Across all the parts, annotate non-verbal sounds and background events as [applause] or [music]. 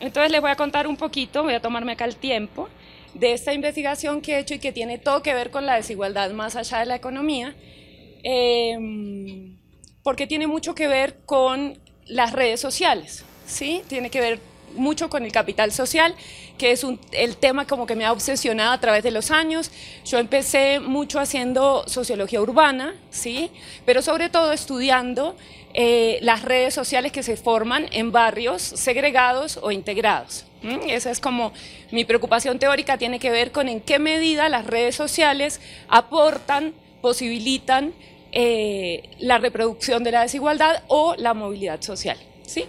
Entonces les voy a contar un poquito, voy a tomarme acá el tiempo, de esta investigación que he hecho y que tiene todo que ver con la desigualdad más allá de la economía, em, porque tiene mucho que ver con las redes sociales, ¿sí? Tiene que ver mucho con el capital social, que es el tema como que me ha obsesionado a través de los años. Yo empecé mucho haciendo sociología urbana, ¿sí? pero sobre todo estudiando eh, las redes sociales que se forman en barrios segregados o integrados. Esa es como mi preocupación teórica, tiene que ver con en qué medida las redes sociales aportan, posibilitan eh, la reproducción de la desigualdad o la movilidad social. ¿sí?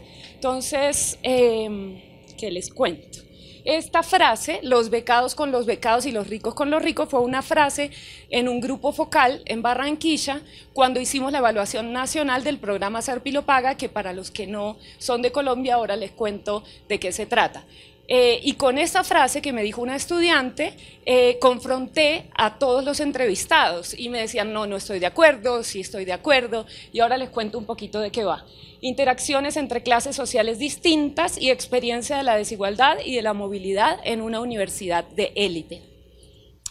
Entonces, em, ¿qué les cuento? Esta frase, los becados con los becados y los ricos con los ricos, fue una frase en un grupo focal en Barranquilla cuando hicimos la evaluación nacional del programa Ser Paga, que para los que no son de Colombia ahora les cuento de qué se trata. Eh, y con esa frase que me dijo una estudiante, eh, confronté a todos los entrevistados y me decían, no, no estoy de acuerdo, sí estoy de acuerdo, y ahora les cuento un poquito de qué va. Interacciones entre clases sociales distintas y experiencia de la desigualdad y de la movilidad en una universidad de élite.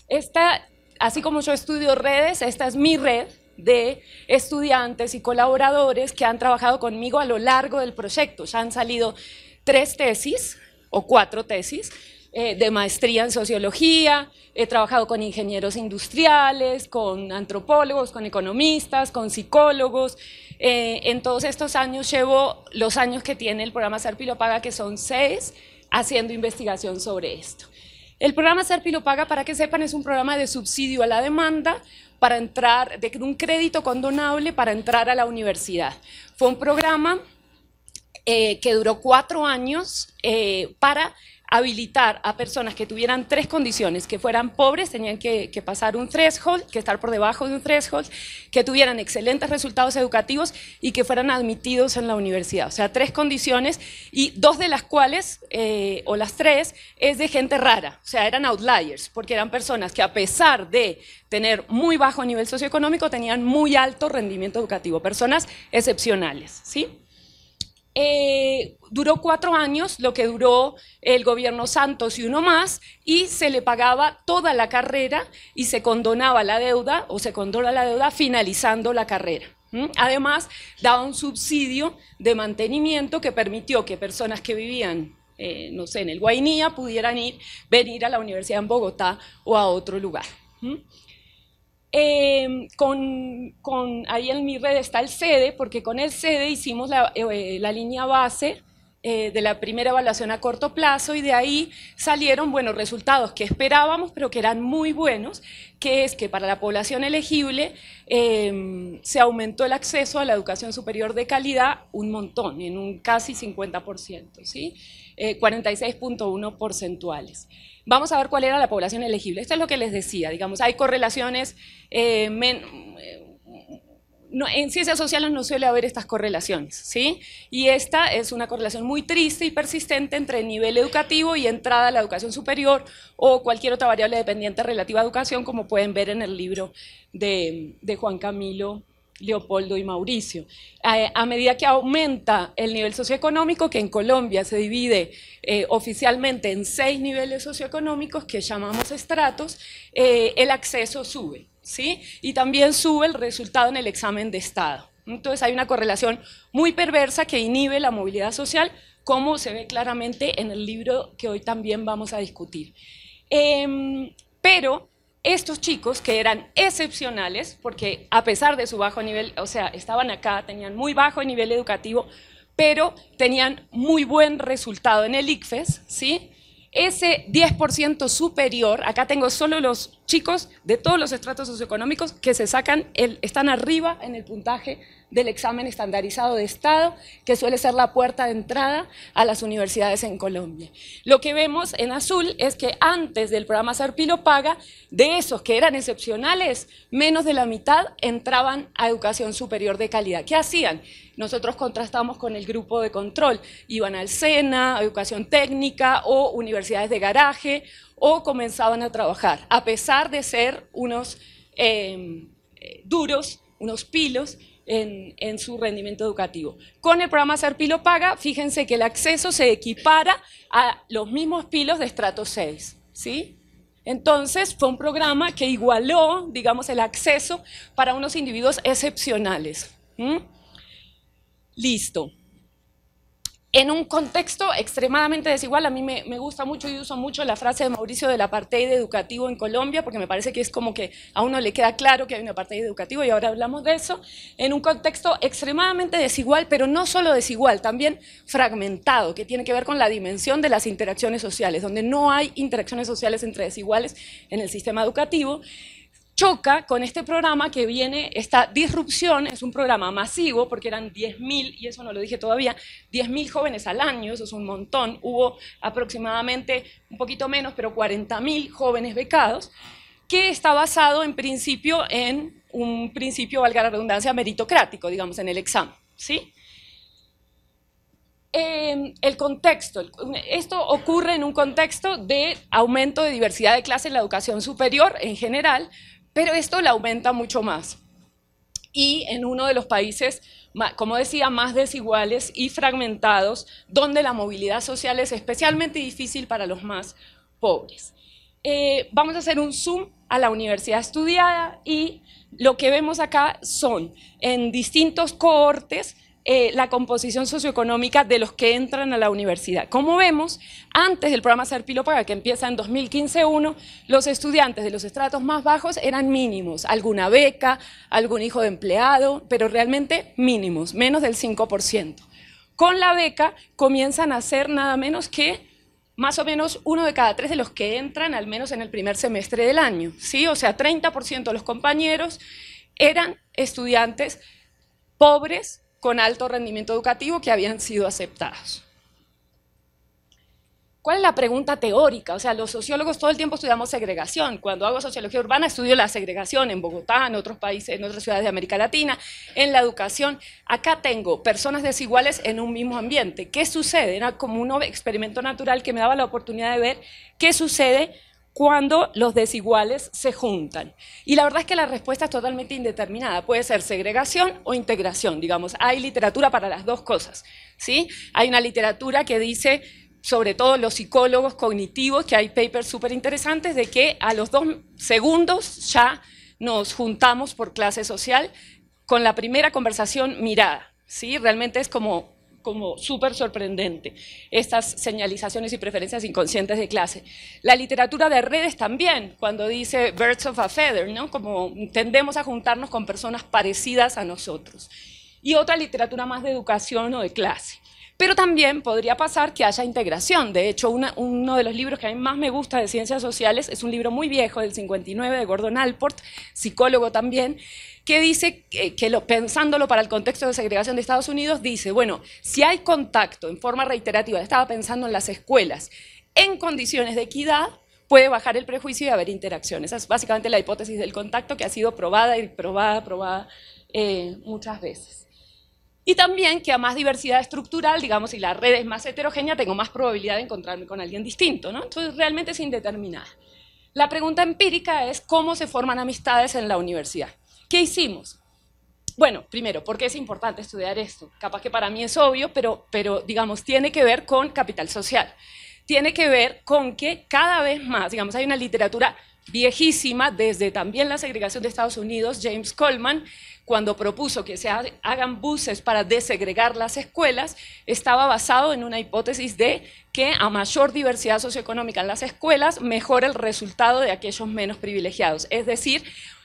Esta, así como yo estudio redes, esta es mi red, de estudiantes y colaboradores que han trabajado conmigo a lo largo del proyecto. Ya han salido tres tesis o cuatro tesis eh, de maestría en sociología, he trabajado con ingenieros industriales, con antropólogos, con economistas, con psicólogos. Eh, en todos estos años llevo los años que tiene el programa Serpilo Paga, que son seis, haciendo investigación sobre esto. El programa Serpilo Paga, para que sepan, es un programa de subsidio a la demanda para entrar, de un crédito condonable para entrar a la universidad. Fue un programa eh, que duró cuatro años eh, para habilitar a personas que tuvieran tres condiciones, que fueran pobres, tenían que, pasar un threshold, que estar por debajo de un threshold, que tuvieran excelentes resultados educativos y que fueran admitidos en la universidad. O sea, tres condiciones y dos de las cuales, eh, o las tres, es de gente rara, o sea, eran outliers, porque eran personas que a pesar de tener muy bajo nivel socioeconómico, tenían muy alto rendimiento educativo, personas excepcionales, ¿sí? Eh, duró cuatro años, lo que duró el gobierno Santos y uno más, y se le pagaba toda la carrera y se condonaba la deuda o se condona la deuda finalizando la carrera. Además, daba un subsidio de mantenimiento que permitió que personas que vivían, eh, no sé, en el Guainía pudieran ir, venir a la universidad en Bogotá o a otro lugar. Em, con, ahí en mi red está el SEDE, porque con el SEDE hicimos eh, la, línea base eh, de la primera evaluación a corto plazo y de ahí salieron buenos resultados que esperábamos, pero que eran muy buenos, que es que para la población elegible em, se aumentó el acceso a la educación superior de calidad un montón, en un casi 50%, ¿sí? 46.1 eh, porcentuales. Vamos a ver cuál era la población elegible. Esto es lo que les decía, digamos, hay correlaciones, eh, eh, en ciencias sociales no suele haber estas correlaciones, ¿sí? Y esta es una correlación muy triste y persistente entre nivel educativo y entrada a la educación superior o cualquier otra variable dependiente relativa a educación, como pueden ver en el libro de Juan Camilo Leopoldo y Mauricio. A, medida que aumenta el nivel socioeconómico, que en Colombia se divide eh, oficialmente en seis niveles socioeconómicos que llamamos estratos, eh, el acceso sube, ¿sí? Y también sube el resultado en el examen de Estado. Entonces hay una correlación muy perversa que inhibe la movilidad social, como se ve claramente en el libro que hoy también vamos a discutir. Em, pero estos chicos que eran excepcionales, porque a pesar de su bajo nivel, o sea, estaban acá, tenían muy bajo nivel educativo, pero tenían muy buen resultado en el ICFES, ¿sí? Ese 10% superior, acá tengo solo los chicos de todos los estratos socioeconómicos que se sacan, el, están arriba en el puntaje del examen estandarizado de Estado, que suele ser la puerta de entrada a las universidades en Colombia. Lo que vemos en azul es que antes del programa Sarpilo Paga, de esos que eran excepcionales, menos de la mitad entraban a educación superior de calidad. ¿Qué hacían? Nosotros contrastamos con el grupo de control. Iban al SENA, educación técnica o universidades de garaje o comenzaban a trabajar, a pesar de ser unos eh, eh, duros, unos pilos, en, su rendimiento educativo. Con el programa Ser Pilo Paga, fíjense que el acceso se equipara a los mismos pilos de estrato 6, Entonces fue un programa que igualó, digamos, el acceso para unos individuos excepcionales. Listo en un contexto extremadamente desigual. A mí me, gusta mucho y uso mucho la frase de Mauricio del apartheid educativo en Colombia, porque me parece que es como que a uno le queda claro que hay un apartheid educativo y ahora hablamos de eso, en un contexto extremadamente desigual, pero no solo desigual, también fragmentado, que tiene que ver con la dimensión de las interacciones sociales, donde no hay interacciones sociales entre desiguales en el sistema educativo choca con este programa que viene, esta disrupción, es un programa masivo, porque eran 10.000, y eso no lo dije todavía, 10.000 jóvenes al año, eso es un montón, hubo aproximadamente un poquito menos, pero 40.000 jóvenes becados, que está basado en principio en un principio, valga la redundancia, meritocrático, digamos, en el examen, em, el contexto, esto ocurre en un contexto de aumento de diversidad de clase en la educación superior en general, pero esto la aumenta mucho más. Y en uno de los países, como decía, más desiguales y fragmentados, donde la movilidad social es especialmente difícil para los más pobres. Eh, vamos a hacer un zoom a la universidad estudiada y lo que vemos acá son en distintos cohortes eh, la composición socioeconómica de los que entran a la universidad. Como vemos, antes del programa Ser Pilópaga, que empieza en 2015-1, los estudiantes de los estratos más bajos eran mínimos, alguna beca, algún hijo de empleado, pero realmente mínimos, menos del 5%. Con la beca comienzan a ser nada menos que más o menos uno de cada tres de los que entran, al menos en el primer semestre del año. ¿sí? O sea, 30% de los compañeros eran estudiantes pobres con alto rendimiento educativo que habían sido aceptados. ¿Cuál es la pregunta teórica? O sea, los sociólogos todo el tiempo estudiamos segregación. Cuando hago sociología urbana estudio la segregación en Bogotá, en otros países, en otras ciudades de América Latina, en la educación. Acá tengo personas desiguales en un mismo ambiente. ¿Qué sucede? Era como un experimento natural que me daba la oportunidad de ver qué sucede cuando los desiguales se juntan. Y la verdad es que la respuesta es totalmente indeterminada. Puede ser segregación o integración, digamos. Hay literatura para las dos cosas. ¿sí? Hay una literatura que dice, sobre todo los psicólogos cognitivos, que hay papers súper interesantes, de que a los dos segundos ya nos juntamos por clase social con la primera conversación mirada. ¿sí? Realmente es como como súper sorprendente, estas señalizaciones y preferencias inconscientes de clase. La literatura de redes también, cuando dice birds of a feather, ¿no? como tendemos a juntarnos con personas parecidas a nosotros. Y otra literatura más de educación o de clase. Pero también podría pasar que haya integración. De hecho, uno de los libros que a mí más me gusta de ciencias sociales es un libro muy viejo, del 59, de Gordon Alport, psicólogo también, eh, que dice que, pensándolo para el contexto de segregación de Estados Unidos, dice, bueno, si hay contacto en forma reiterativa, estaba pensando en las escuelas, en condiciones de equidad, puede bajar el prejuicio y haber interacción. Esa es básicamente la hipótesis del contacto que ha sido probada y probada, probada eh, muchas veces. Y también que a más diversidad estructural, digamos, si la red es más heterogénea, tengo más probabilidad de encontrarme con alguien distinto, ¿no? Entonces realmente es indeterminada. La pregunta empírica es cómo se forman amistades en la universidad. ¿Qué hicimos? Bueno, primero, ¿por qué es importante estudiar esto? Capaz que para mí es obvio, pero, pero digamos, tiene que ver con capital social. Tiene que ver con que cada vez más, digamos, hay una literatura viejísima desde también la segregación de Estados Unidos, James Coleman, cuando propuso que se hagan buses para desegregar las escuelas, estaba basado en una hipótesis de que a mayor diversidad socioeconómica en las escuelas, mejor el resultado de aquellos menos privilegiados. Es decir,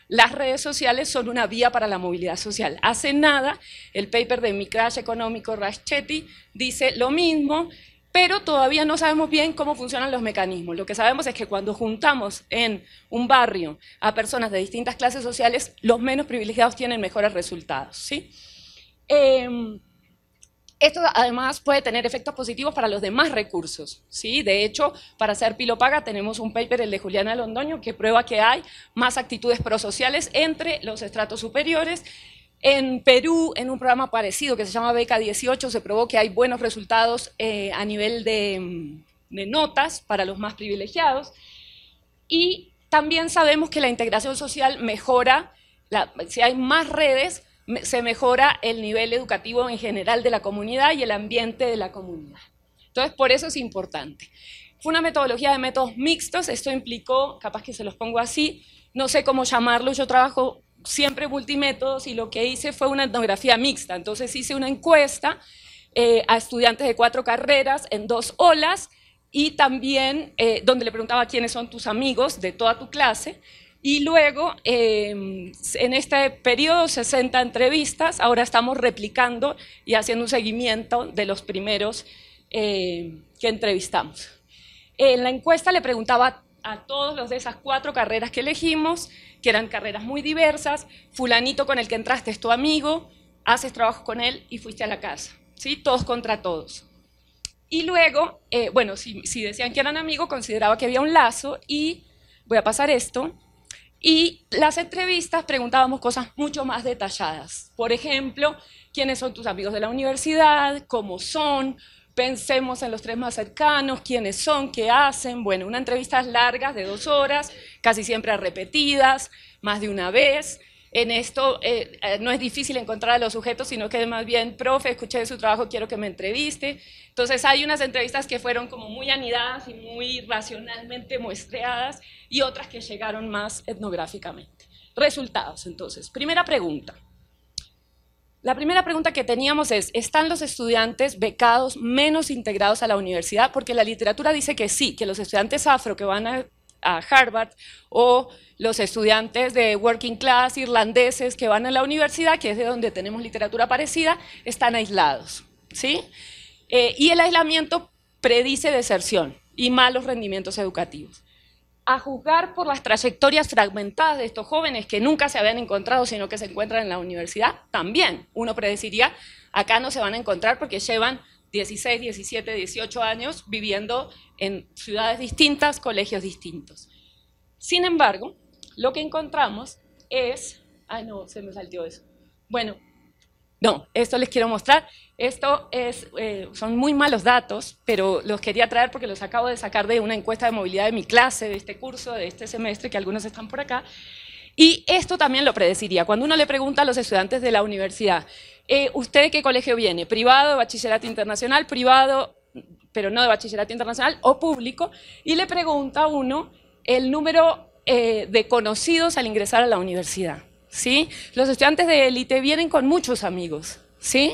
las redes sociales son una vía para la movilidad social. Hace nada, el paper de mi crash económico Raschetti dice lo mismo, pero todavía no sabemos bien cómo funcionan los mecanismos. Lo que sabemos es que cuando juntamos en un barrio a personas de distintas clases sociales, los menos privilegiados tienen mejores resultados. ¿sí? Em, esto además puede tener efectos positivos para los demás recursos. ¿sí? De hecho, para hacer pilopaga tenemos un paper, el de Juliana Londoño, que prueba que hay más actitudes prosociales entre los estratos superiores. En Perú, en un programa parecido que se llama Beca 18, se probó que hay buenos resultados eh, a nivel mm, de, notas para los más privilegiados. Y también sabemos que la integración social mejora, si hay más redes, se mejora el nivel educativo en general de la comunidad y el ambiente de la comunidad. Entonces, por eso es importante. Fue una metodología de métodos mixtos, esto implicó, capaz que se los pongo así, no sé cómo llamarlo, yo trabajo siempre multimétodos y lo que hice fue una etnografía mixta, entonces hice una encuesta eh, a estudiantes de cuatro carreras en dos olas y también eh, donde le preguntaba quiénes son tus amigos de toda tu clase y luego, em, en este periodo, 60 entrevistas, ahora estamos replicando y haciendo un seguimiento de los primeros em, que entrevistamos. En la encuesta le preguntaba a todos los de esas cuatro carreras que elegimos, que eran carreras muy diversas, fulanito con el que entraste es tu amigo, haces trabajo con él y fuiste a la casa, ¿sí? Todos contra todos. Y luego, eh, bueno, si, si decían que eran amigos, consideraba que había un lazo y, voy a pasar esto, y las entrevistas preguntábamos cosas mucho más detalladas. Por ejemplo, ¿quiénes son tus amigos de la universidad? ¿Cómo son? Pensemos en los tres más cercanos, quiénes son, qué hacen. Bueno, unas entrevistas largas de dos horas, casi siempre repetidas, más de una vez. En esto eh, eh, no es difícil encontrar a los sujetos, sino que más bien, profe, escuché de su trabajo, quiero que me entreviste. Entonces hay unas entrevistas que fueron como muy anidadas y muy racionalmente muestreadas y otras que llegaron más etnográficamente. Resultados, entonces. Primera pregunta. La primera pregunta que teníamos es, ¿están los estudiantes becados menos integrados a la universidad? Porque la literatura dice que sí, que los estudiantes afro que van a Harvard o los estudiantes de working class irlandeses que van a la universidad, que es de donde tenemos literatura parecida, están aislados. ¿sí? Eh, y el aislamiento predice deserción y malos rendimientos educativos. A juzgar por las trayectorias fragmentadas de estos jóvenes que nunca se habían encontrado, sino que se encuentran en la universidad, también uno predeciría, acá no se van a encontrar porque llevan 16, 17, 18 años viviendo en ciudades distintas, colegios distintos. Sin embargo, lo que encontramos es... ah no, se me saltió eso. Bueno, no, esto les quiero mostrar. Esto es, eh, son muy malos datos, pero los quería traer porque los acabo de sacar de una encuesta de movilidad de mi clase, de este curso, de este semestre, que algunos están por acá. Y esto también lo predeciría. Cuando uno le pregunta a los estudiantes de la universidad, eh, ¿usted de qué colegio viene? ¿Privado, bachillerato internacional, privado, pero no de bachillerato internacional, o público? Y le pregunta uno el número eh, de conocidos al ingresar a la universidad. ¿sí? Los estudiantes de élite vienen con muchos amigos. ¿sí?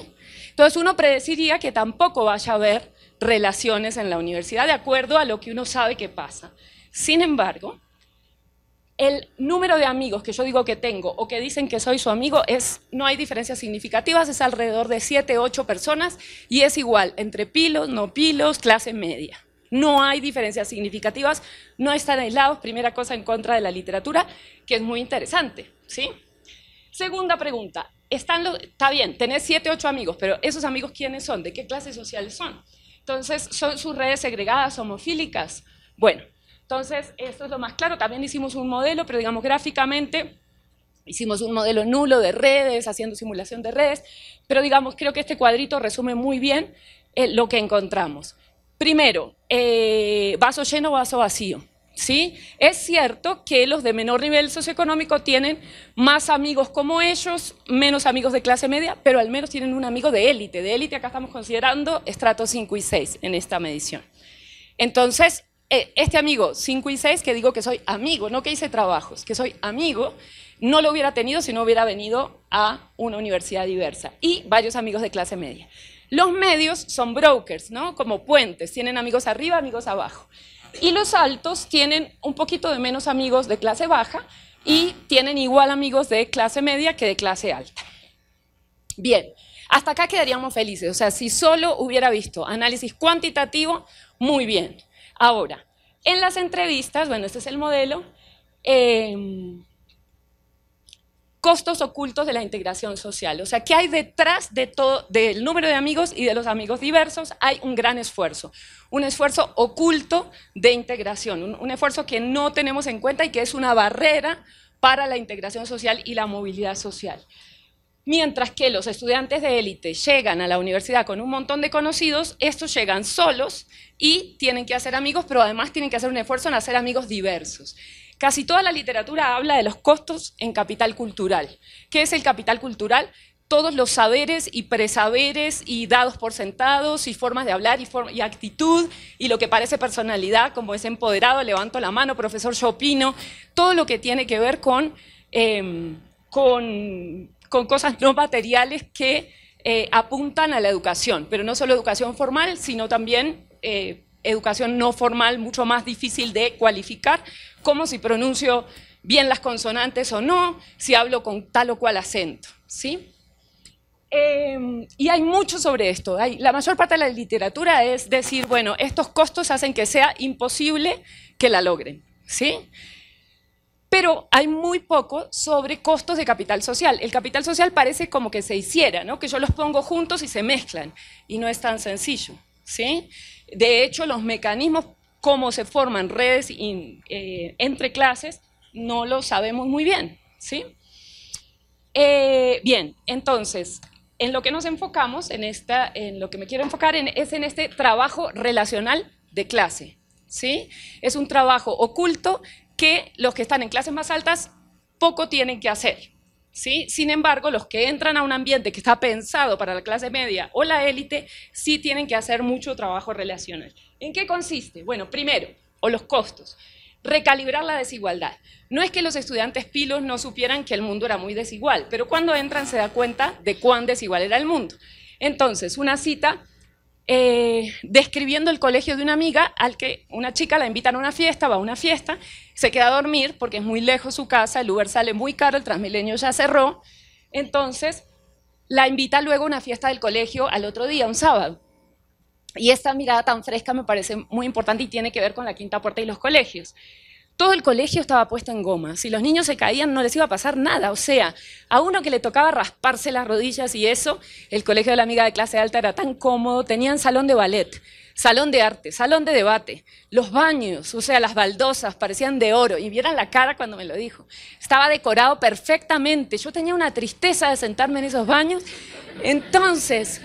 Entonces uno predeciría que tampoco vaya a haber relaciones en la universidad de acuerdo a lo que uno sabe que pasa. Sin embargo, el número de amigos que yo digo que tengo o que dicen que soy su amigo es, no hay diferencias significativas, es alrededor de 7, 8 personas y es igual entre pilos, no pilos, clase media. No hay diferencias significativas, no están aislados, primera cosa en contra de la literatura, que es muy interesante, ¿sí? Segunda pregunta, están está bien, tenés siete, ocho amigos, pero esos amigos quiénes son, de qué clase sociales son. Entonces, son sus redes segregadas, homofílicas. Bueno, entonces, esto es lo más claro. También hicimos un modelo, pero digamos gráficamente, hicimos un modelo nulo de redes, haciendo simulación de redes, pero digamos, creo que este cuadrito resume muy bien eh, lo que encontramos. Primero, eh, vaso lleno, vaso vacío. ¿Sí? Es cierto que los de menor nivel socioeconómico tienen más amigos como ellos, menos amigos de clase media, pero al menos tienen un amigo de élite. De élite acá estamos considerando estrato 5 y 6 en esta medición. Entonces, eh, este amigo 5 y 6, que digo que soy amigo, no que hice trabajos, que soy amigo, no lo hubiera tenido si no hubiera venido a una universidad diversa y varios amigos de clase media. Los medios son brokers, ¿no? Como puentes, tienen amigos arriba, amigos abajo. Y los altos tienen un poquito de menos amigos de clase baja y tienen igual amigos de clase media que de clase alta. Bien, hasta acá quedaríamos felices. O sea, si solo hubiera visto análisis cuantitativo, muy bien. Ahora, en las entrevistas, bueno, este es el modelo, eh, costos ocultos de la integración social. O sea, ¿qué hay detrás de todo, del número de amigos y de los amigos diversos? Hay un gran esfuerzo, un esfuerzo oculto de integración, un esfuerzo que no tenemos en cuenta y que es una barrera para la integración social y la movilidad social. Mientras que los estudiantes de élite llegan a la universidad con un montón de conocidos, estos llegan solos y tienen que hacer amigos, pero además tienen que hacer un esfuerzo en hacer amigos diversos. Casi toda la literatura habla de los costos en capital cultural. ¿Qué es el capital cultural? Todos los saberes y presaberes y dados por sentados y formas de hablar y, actitud y lo que parece personalidad, como es empoderado, levanto la mano, profesor, yo opino, todo lo que tiene que ver con, em, con, cosas no materiales que eh, apuntan a la educación, pero no solo educación formal, sino también eh, educación no formal, mucho más difícil de cualificar, cómo si pronuncio bien las consonantes o no, si hablo con tal o cual acento, ¿sí? Em, y hay mucho sobre esto. Hay, la mayor parte de la literatura es decir, bueno, estos costos hacen que sea imposible que la logren, ¿sí? Pero hay muy poco sobre costos de capital social. El capital social parece como que se hiciera, ¿no? Que yo los pongo juntos y se mezclan. Y no es tan sencillo, ¿sí? De hecho, los mecanismos cómo se forman redes eh, entre clases, no lo sabemos muy bien. ¿sí? Eh, bien, entonces, en lo que nos enfocamos, en, esta, en lo que me quiero enfocar es en este trabajo relacional de clase. ¿sí? Es un trabajo oculto que los que están en clases más altas poco tienen que hacer. ¿sí? Sin embargo, los que entran a un ambiente que está pensado para la clase media o la élite, sí tienen que hacer mucho trabajo relacional. ¿En qué consiste? Bueno, primero, o los costos, recalibrar la desigualdad. No es que los estudiantes pilos no supieran que el mundo era muy desigual, pero cuando entran se da cuenta de cuán desigual era el mundo. Entonces, una cita eh, describiendo el colegio de una amiga al que una chica la invitan a una fiesta, va a una fiesta, se queda a dormir porque es muy lejos su casa, el Uber sale muy caro, el Transmilenio ya cerró, entonces la invita luego a una fiesta del colegio al otro día, un sábado. Y esta mirada tan fresca me parece muy importante y tiene que ver con la quinta puerta y los colegios. Todo el colegio estaba puesto en goma. Si los niños se caían no les iba a pasar nada. O sea, a uno que le tocaba rasparse las rodillas y eso, el colegio de la amiga de clase alta era tan cómodo, tenían salón de ballet, salón de arte, salón de debate, los baños, o sea, las baldosas parecían de oro y vieran la cara cuando me lo dijo. Estaba decorado perfectamente. Yo tenía una tristeza de sentarme en esos baños. Entonces...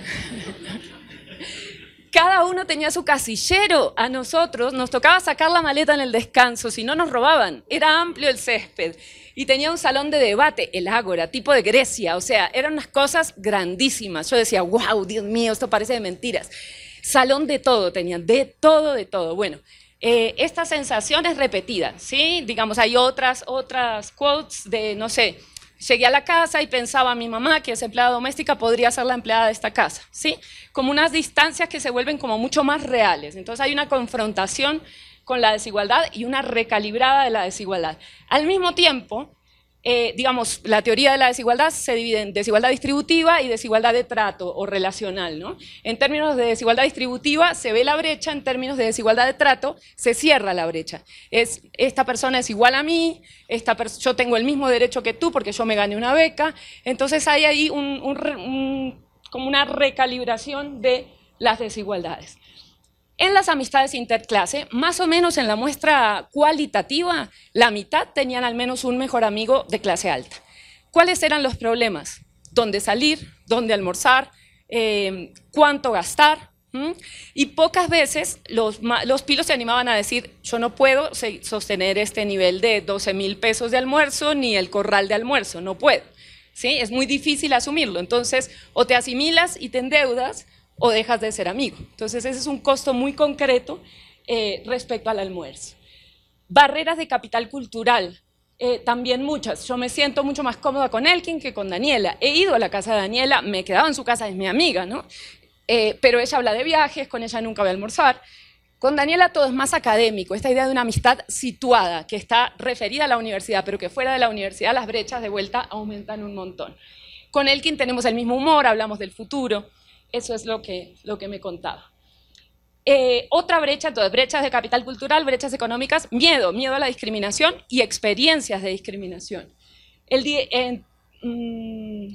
Cada uno tenía su casillero. A nosotros nos tocaba sacar la maleta en el descanso, si no nos robaban. Era amplio el césped y tenía un salón de debate, el Ágora, tipo de Grecia. O sea, eran unas cosas grandísimas. Yo decía, wow, Dios mío, esto parece de mentiras. Salón de todo tenían, de todo, de todo. Bueno, eh, esta sensación es repetida, ¿sí? Digamos, hay otras, otras quotes de, no sé, Llegué a la casa y pensaba, mi mamá, que es empleada doméstica, podría ser la empleada de esta casa, ¿sí? Como unas distancias que se vuelven como mucho más reales. Entonces hay una confrontación con la desigualdad y una recalibrada de la desigualdad. Al mismo tiempo, eh, digamos, la teoría de la desigualdad se divide en desigualdad distributiva y desigualdad de trato o relacional. ¿no? En términos de desigualdad distributiva se ve la brecha, en términos de desigualdad de trato se cierra la brecha. esta persona es igual a mí, yo tengo el mismo derecho que tú porque yo me gané una beca, entonces hay ahí como una recalibración de las desigualdades. En las amistades interclase, más o menos en la muestra cualitativa, la mitad tenían al menos un mejor amigo de clase alta. ¿Cuáles eran los problemas? ¿Dónde salir? ¿Dónde almorzar? Eh, ¿Cuánto gastar? ¿Mm? Y pocas veces los, pilos se animaban a decir, yo no puedo sostener este nivel de 12 mil pesos de almuerzo ni el corral de almuerzo, no puedo. ¿Sí? Es muy difícil asumirlo. Entonces, o te asimilas y te endeudas, o dejas de ser amigo. Entonces ese es un costo muy concreto eh, respecto al almuerzo. Barreras de capital cultural, eh, también muchas. Yo me siento mucho más cómoda con Elkin que con Daniela. He ido a la casa de Daniela, me he quedado en su casa, es mi amiga, ¿no? Eh, pero ella habla de viajes, con ella nunca voy a almorzar. Con Daniela todo es más académico, esta idea de una amistad situada, que está referida a la universidad, pero que fuera de la universidad las brechas de vuelta aumentan un montón. Con Elkin tenemos el mismo humor, hablamos del futuro. Eso es lo que, lo que me contaba. Eh, otra brecha, entonces, brechas de capital cultural, brechas económicas, miedo, miedo a la discriminación y experiencias de discriminación. El, eh, mm,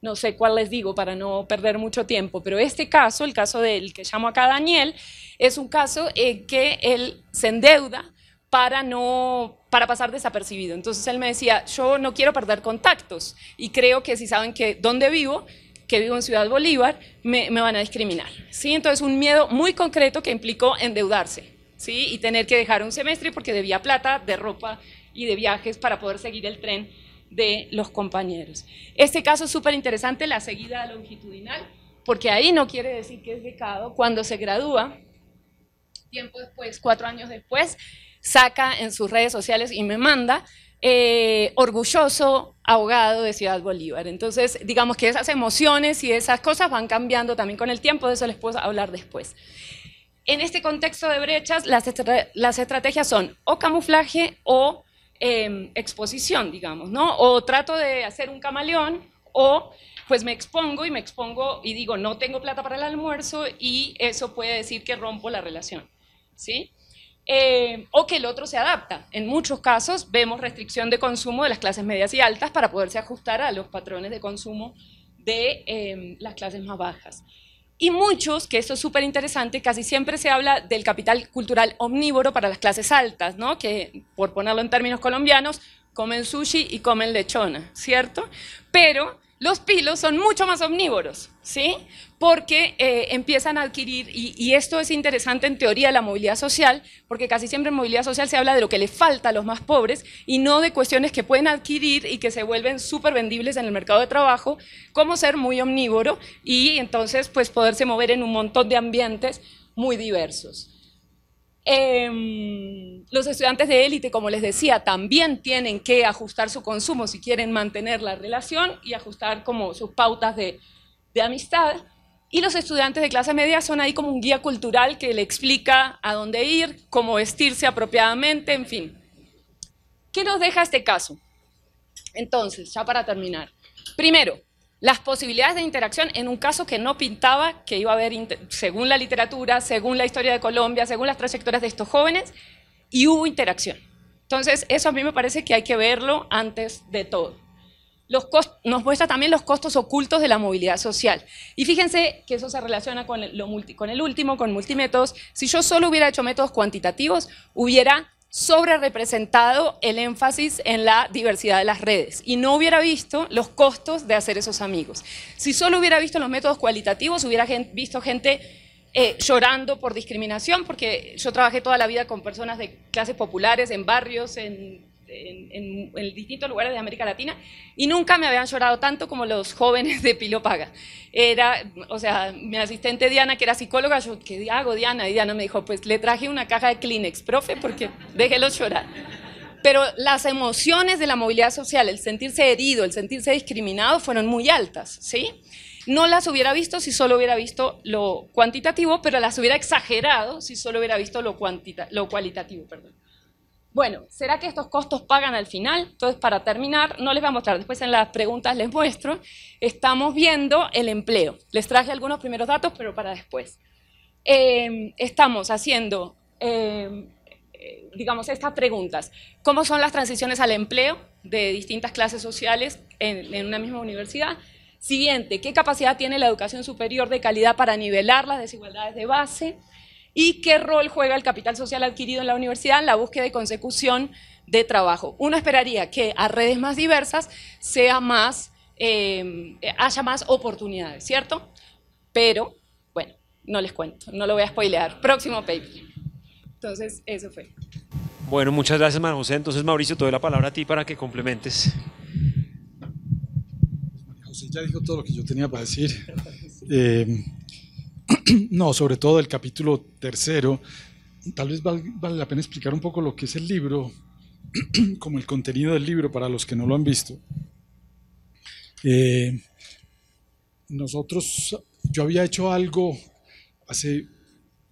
no sé cuál les digo para no perder mucho tiempo, pero este caso, el caso del que llamo acá Daniel, es un caso en que él se endeuda para no para pasar desapercibido. Entonces él me decía, yo no quiero perder contactos y creo que si saben que dónde vivo, que vivo en Ciudad Bolívar, me, van a discriminar. ¿sí? Entonces, un miedo muy concreto que implicó endeudarse ¿sí? y tener que dejar un semestre porque debía plata, de ropa y de viajes para poder seguir el tren de los compañeros. Este caso es súper interesante, la seguida longitudinal, porque ahí no quiere decir que es becado. Cuando se gradúa, tiempo después, cuatro años después, saca en sus redes sociales y me manda eh, orgulloso ahogado de Ciudad Bolívar. Entonces, digamos que esas emociones y esas cosas van cambiando también con el tiempo, de eso les puedo hablar después. En este contexto de brechas, las, estrategias son o camuflaje o em, exposición, digamos, ¿no? O trato de hacer un camaleón o pues me expongo y me expongo y digo, no tengo plata para el almuerzo y eso puede decir que rompo la relación, ¿sí? Eh, o que el otro se adapta. En muchos casos vemos restricción de consumo de las clases medias y altas para poderse ajustar a los patrones de consumo de em, las clases más bajas. Y muchos, que esto es súper interesante, casi siempre se habla del capital cultural omnívoro para las clases altas, ¿no? que por ponerlo en términos colombianos, comen sushi y comen lechona, ¿cierto? Pero los pilos son mucho más omnívoros, ¿sí? Porque eh, empiezan a adquirir, y, esto es interesante en teoría de la movilidad social, porque casi siempre en movilidad social se habla de lo que le falta a los más pobres y no de cuestiones que pueden adquirir y que se vuelven súper vendibles en el mercado de trabajo, como ser muy omnívoro y entonces pues poderse mover en un montón de ambientes muy diversos. Em, los estudiantes de élite, como les decía, también tienen que ajustar su consumo si quieren mantener la relación y ajustar como sus pautas de, de amistad. Y los estudiantes de clase media son ahí como un guía cultural que le explica a dónde ir, cómo vestirse apropiadamente, en fin. ¿Qué nos deja este caso? Entonces, ya para terminar. Primero, las posibilidades de interacción en un caso que no pintaba que iba a haber, según la literatura, según la historia de Colombia, según las trayectorias de estos jóvenes, y hubo interacción. Entonces, eso a mí me parece que hay que verlo antes de todo. nos muestra también los costos ocultos de la movilidad social. Y fíjense que eso se relaciona con con el último, con multimétodos. Si yo solo hubiera hecho métodos cuantitativos, hubiera sobre representado el énfasis en la diversidad de las redes y no hubiera visto los costos de hacer esos amigos. Si solo hubiera visto los métodos cualitativos, hubiera visto gente eh, llorando por discriminación, porque yo trabajé toda la vida con personas de clases populares, en barrios, en este, en, distintos lugares de América Latina y nunca me habían llorado tanto como los [laughs] jóvenes de Pilopaga. Era, o sea, mi asistente Diana, que era psicóloga, yo, ¿qué hago Diana? Y Diana me dijo, pues le traje una caja de Kleenex, profe, porque [laughs] déjelo llorar. Pero las emociones de la movilidad social, el sentirse herido, el sentirse discriminado, fueron muy altas, ¿sí? No las hubiera visto si solo hubiera visto lo cuantitativo, pero las hubiera exagerado si solo hubiera visto lo, lo cualitativo. Perdón. Bueno, ¿será que estos costos pagan al final? Entonces, para terminar, no les voy a mostrar, después en las preguntas les muestro, estamos viendo el empleo. Les traje algunos primeros datos, pero para después. Em, estamos haciendo, em, eh, digamos, estas preguntas. ¿Cómo son las transiciones al empleo de distintas clases sociales en una misma universidad? Siguiente, ¿qué capacidad tiene la educación superior de calidad para nivelar las desigualdades de base? y qué rol juega el capital social adquirido en la universidad en la búsqueda de consecución de trabajo. Uno esperaría que a redes más diversas sea más, eh, haya más oportunidades, ¿cierto? Pero, bueno, no les cuento, no lo voy a spoilear. Próximo paper. Entonces, eso fue. Bueno, muchas gracias, María José. Entonces, Mauricio, te doy la palabra a ti para que complementes. José ya dijo todo lo que yo tenía para decir. [laughs] Eh, [clears throat] no, sobre todo el capítulo tercero. Tal vez vale la pena explicar un poco lo que es el libro, [clears throat] como el contenido del libro para los que no lo han visto. Eh, nosotros, yo había hecho algo hace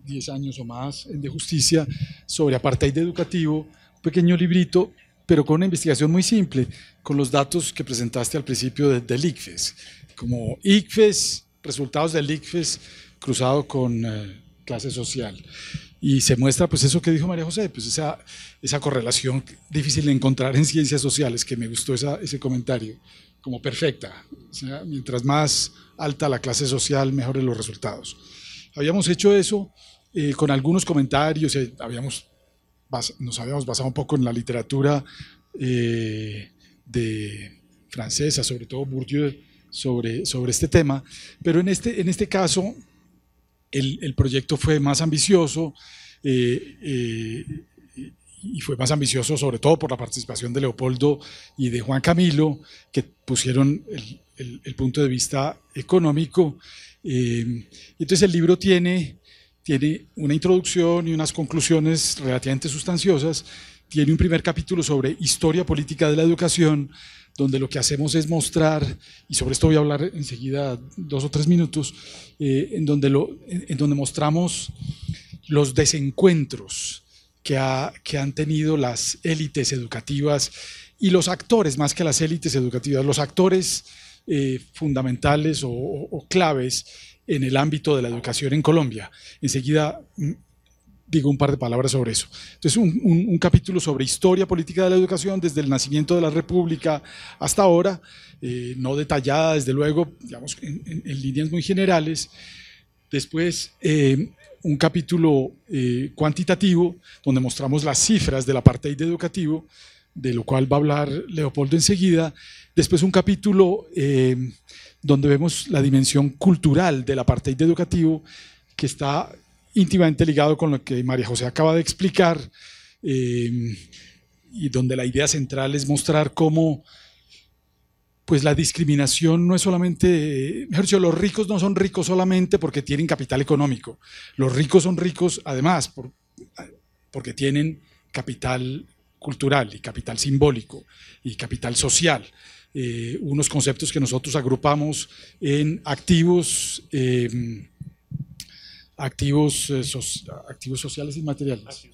10 años o más de justicia sobre apartheid educativo, un pequeño librito, pero con una investigación muy simple, con los datos que presentaste al principio del ICFES, como ICFES, resultados del ICFES cruzado con eh, clase social. Y se muestra pues eso que dijo María José, pues esa, esa correlación difícil de encontrar en ciencias sociales, que me gustó ese comentario, como perfecta. mientras más alta la clase social, mejores los resultados. Habíamos hecho eso eh, con algunos comentarios, eh, habíamos, nos habíamos basado un poco en la literatura de francesa, sobre todo Bourdieu, sobre, sobre este tema, pero en este, en este caso el, proyecto fue más ambicioso eh, eh, y fue más ambicioso sobre todo por la participación de Leopoldo y de Juan Camilo, que pusieron el, punto de vista económico. Eh, entonces el libro tiene, tiene una introducción y unas conclusiones relativamente sustanciosas, tiene un primer capítulo sobre historia política de la educación, donde lo que hacemos es mostrar, y sobre esto voy a hablar enseguida dos o tres minutos, eh, en, donde lo, en donde mostramos los desencuentros que, que han tenido las élites educativas y los actores, más que las élites educativas, los actores eh, fundamentales o, o, claves en el ámbito de la educación en Colombia. Enseguida mm, digo un par de palabras sobre eso. Entonces, un, capítulo sobre historia política de la educación desde el nacimiento de la República hasta ahora, eh, no detallada, desde luego, digamos, en, líneas muy generales. Después, eh, un capítulo eh, cuantitativo donde mostramos las cifras del apartheid educativo, de lo cual va a hablar Leopoldo enseguida. Después un capítulo donde vemos la dimensión cultural del apartheid educativo, que está íntimamente ligado con lo que María José acaba de explicar, eh, y donde la idea central es mostrar cómo pues la discriminación no es solamente, mejor dicho, los ricos no son ricos solamente porque tienen capital económico, los ricos son ricos además porque tienen capital cultural y capital simbólico y capital social, eh, unos conceptos que nosotros agrupamos en activos, eh, activos, eh, activos sociales y materiales.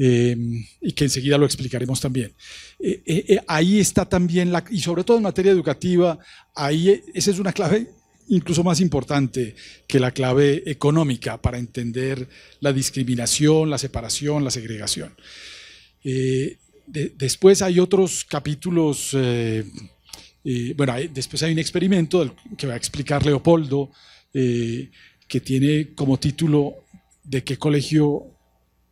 Em, y que enseguida lo explicaremos también. Eh, eh, ahí está también, la, y sobre todo en materia educativa, ahí esa es una clave incluso más importante que la clave económica para entender la discriminación, la separación, la segregación. después hay otros capítulos, bueno, después hay un experimento que va a explicar Leopoldo, que tiene como título de qué colegio,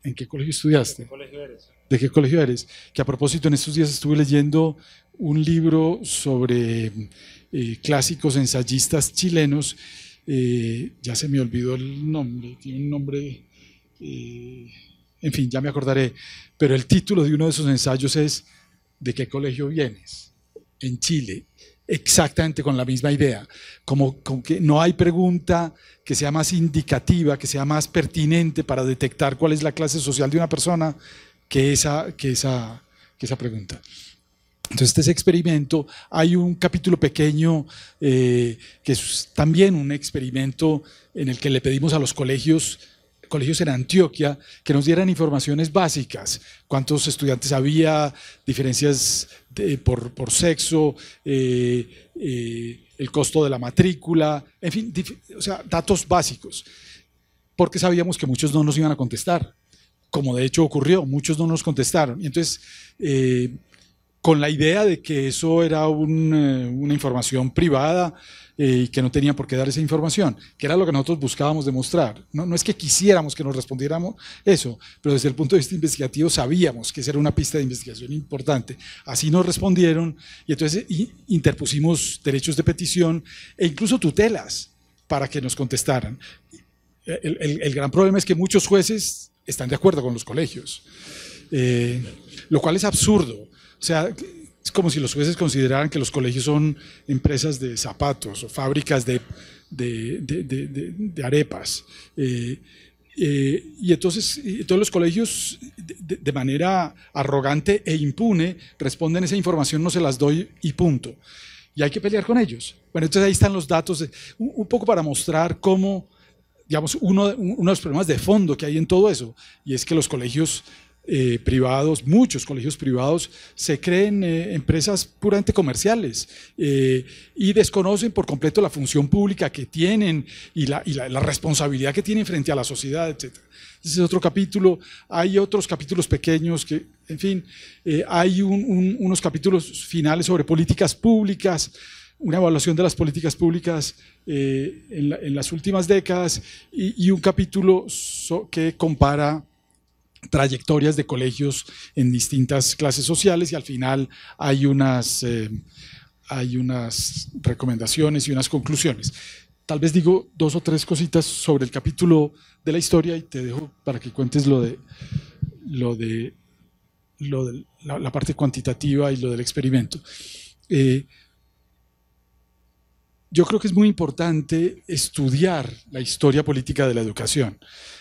en qué colegio estudiaste. ¿De qué colegio eres? ¿De qué colegio eres? Que a propósito, en estos días estuve leyendo un libro sobre eh, clásicos ensayistas chilenos. Eh, ya se me olvidó el nombre, tiene un nombre, eh, en fin, ya me acordaré. Pero el título de uno de esos ensayos es ¿De qué colegio vienes? En Chile, exactamente con la misma idea, como, que no hay pregunta que sea más indicativa, que sea más pertinente para detectar cuál es la clase social de una persona que esa, que esa, que esa pregunta. Entonces, este experimento, hay un capítulo pequeño eh, que es también un experimento en el que le pedimos a los colegios colegios en Antioquia que nos dieran informaciones básicas, cuántos estudiantes había, diferencias eh, por, sexo, eh, eh, el costo de la matrícula, en fin, o sea, datos básicos, porque sabíamos que muchos no nos iban a contestar, como de hecho ocurrió, muchos no nos contestaron. Y entonces, con la idea de que eso era una información privada, eh, que no tenían por qué dar esa información, que era lo que nosotros buscábamos demostrar. No, es que quisiéramos que nos respondiéramos eso, pero desde el punto de vista investigativo sabíamos que esa era una pista de investigación importante. Así nos respondieron y entonces interpusimos derechos de petición e incluso tutelas para que nos contestaran. El, gran problema es que muchos jueces están de acuerdo con los colegios, eh, lo cual es absurdo. O sea, es como si los jueces consideraran que los colegios son empresas de zapatos o fábricas de, arepas. Eh, eh, y entonces todos los colegios de, manera arrogante e impune responden esa información, no se las doy y punto. Y hay que pelear con ellos. Bueno, entonces ahí están los datos, un, poco para mostrar cómo, digamos, uno, uno, de los problemas de fondo que hay en todo eso, y es que los colegios eh, privados, muchos colegios privados, se creen eh, empresas puramente comerciales eh, y desconocen por completo la función pública que tienen y, la, responsabilidad que tienen frente a la sociedad, etc. Ese es otro capítulo. Hay otros capítulos pequeños que, en fin, hay unos capítulos finales sobre políticas públicas una evaluación de las políticas públicas en, las últimas décadas y, un capítulo que compara trayectorias de colegios en distintas clases sociales y al final hay unas, eh, hay unas recomendaciones y unas conclusiones. Tal vez digo dos o tres cositas sobre el capítulo de la historia y te dejo para que cuentes lo de, lo de, de la, parte cuantitativa y lo del experimento. Eh, yo creo que es muy importante estudiar la historia política de la educación,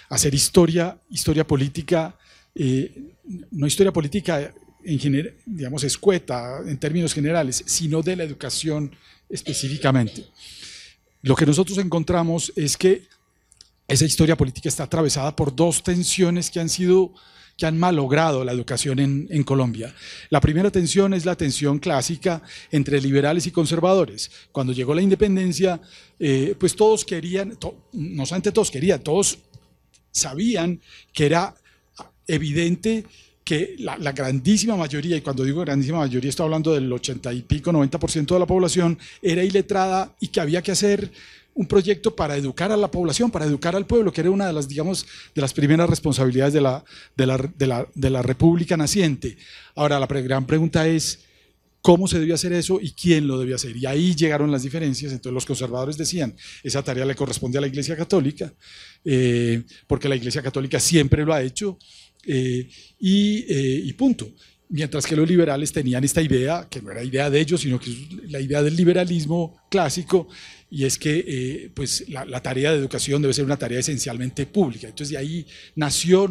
hacer historia, historia política, eh, no historia política en general, digamos escueta en términos generales, sino de la educación específicamente. Lo que nosotros encontramos es que esa historia política está atravesada por dos tensiones que han sido que han malogrado la educación en, Colombia. La primera tensión es la tensión clásica entre liberales y conservadores. Cuando llegó la independencia, eh, pues todos querían, no solamente todos querían, todos sabían que era evidente que la, grandísima mayoría, y cuando digo grandísima mayoría estoy hablando del 80 y pico, 90% de la población, era iletrada y que había que hacer un proyecto para educar a la población, para educar al pueblo, que era una de las, digamos, de las primeras responsabilidades de la, de la, República naciente. Ahora, la gran pregunta es, ¿cómo se debía hacer eso y quién lo debía hacer? Y ahí llegaron las diferencias, entonces los conservadores decían, esa tarea le corresponde a la Iglesia Católica, eh, porque la Iglesia Católica siempre lo ha hecho, eh, y, eh, y punto mientras que los liberales tenían esta idea, que no era idea de ellos, sino que es la idea del liberalismo clásico, y es que eh, pues la, tarea de educación debe ser una tarea esencialmente pública. Entonces de ahí nació,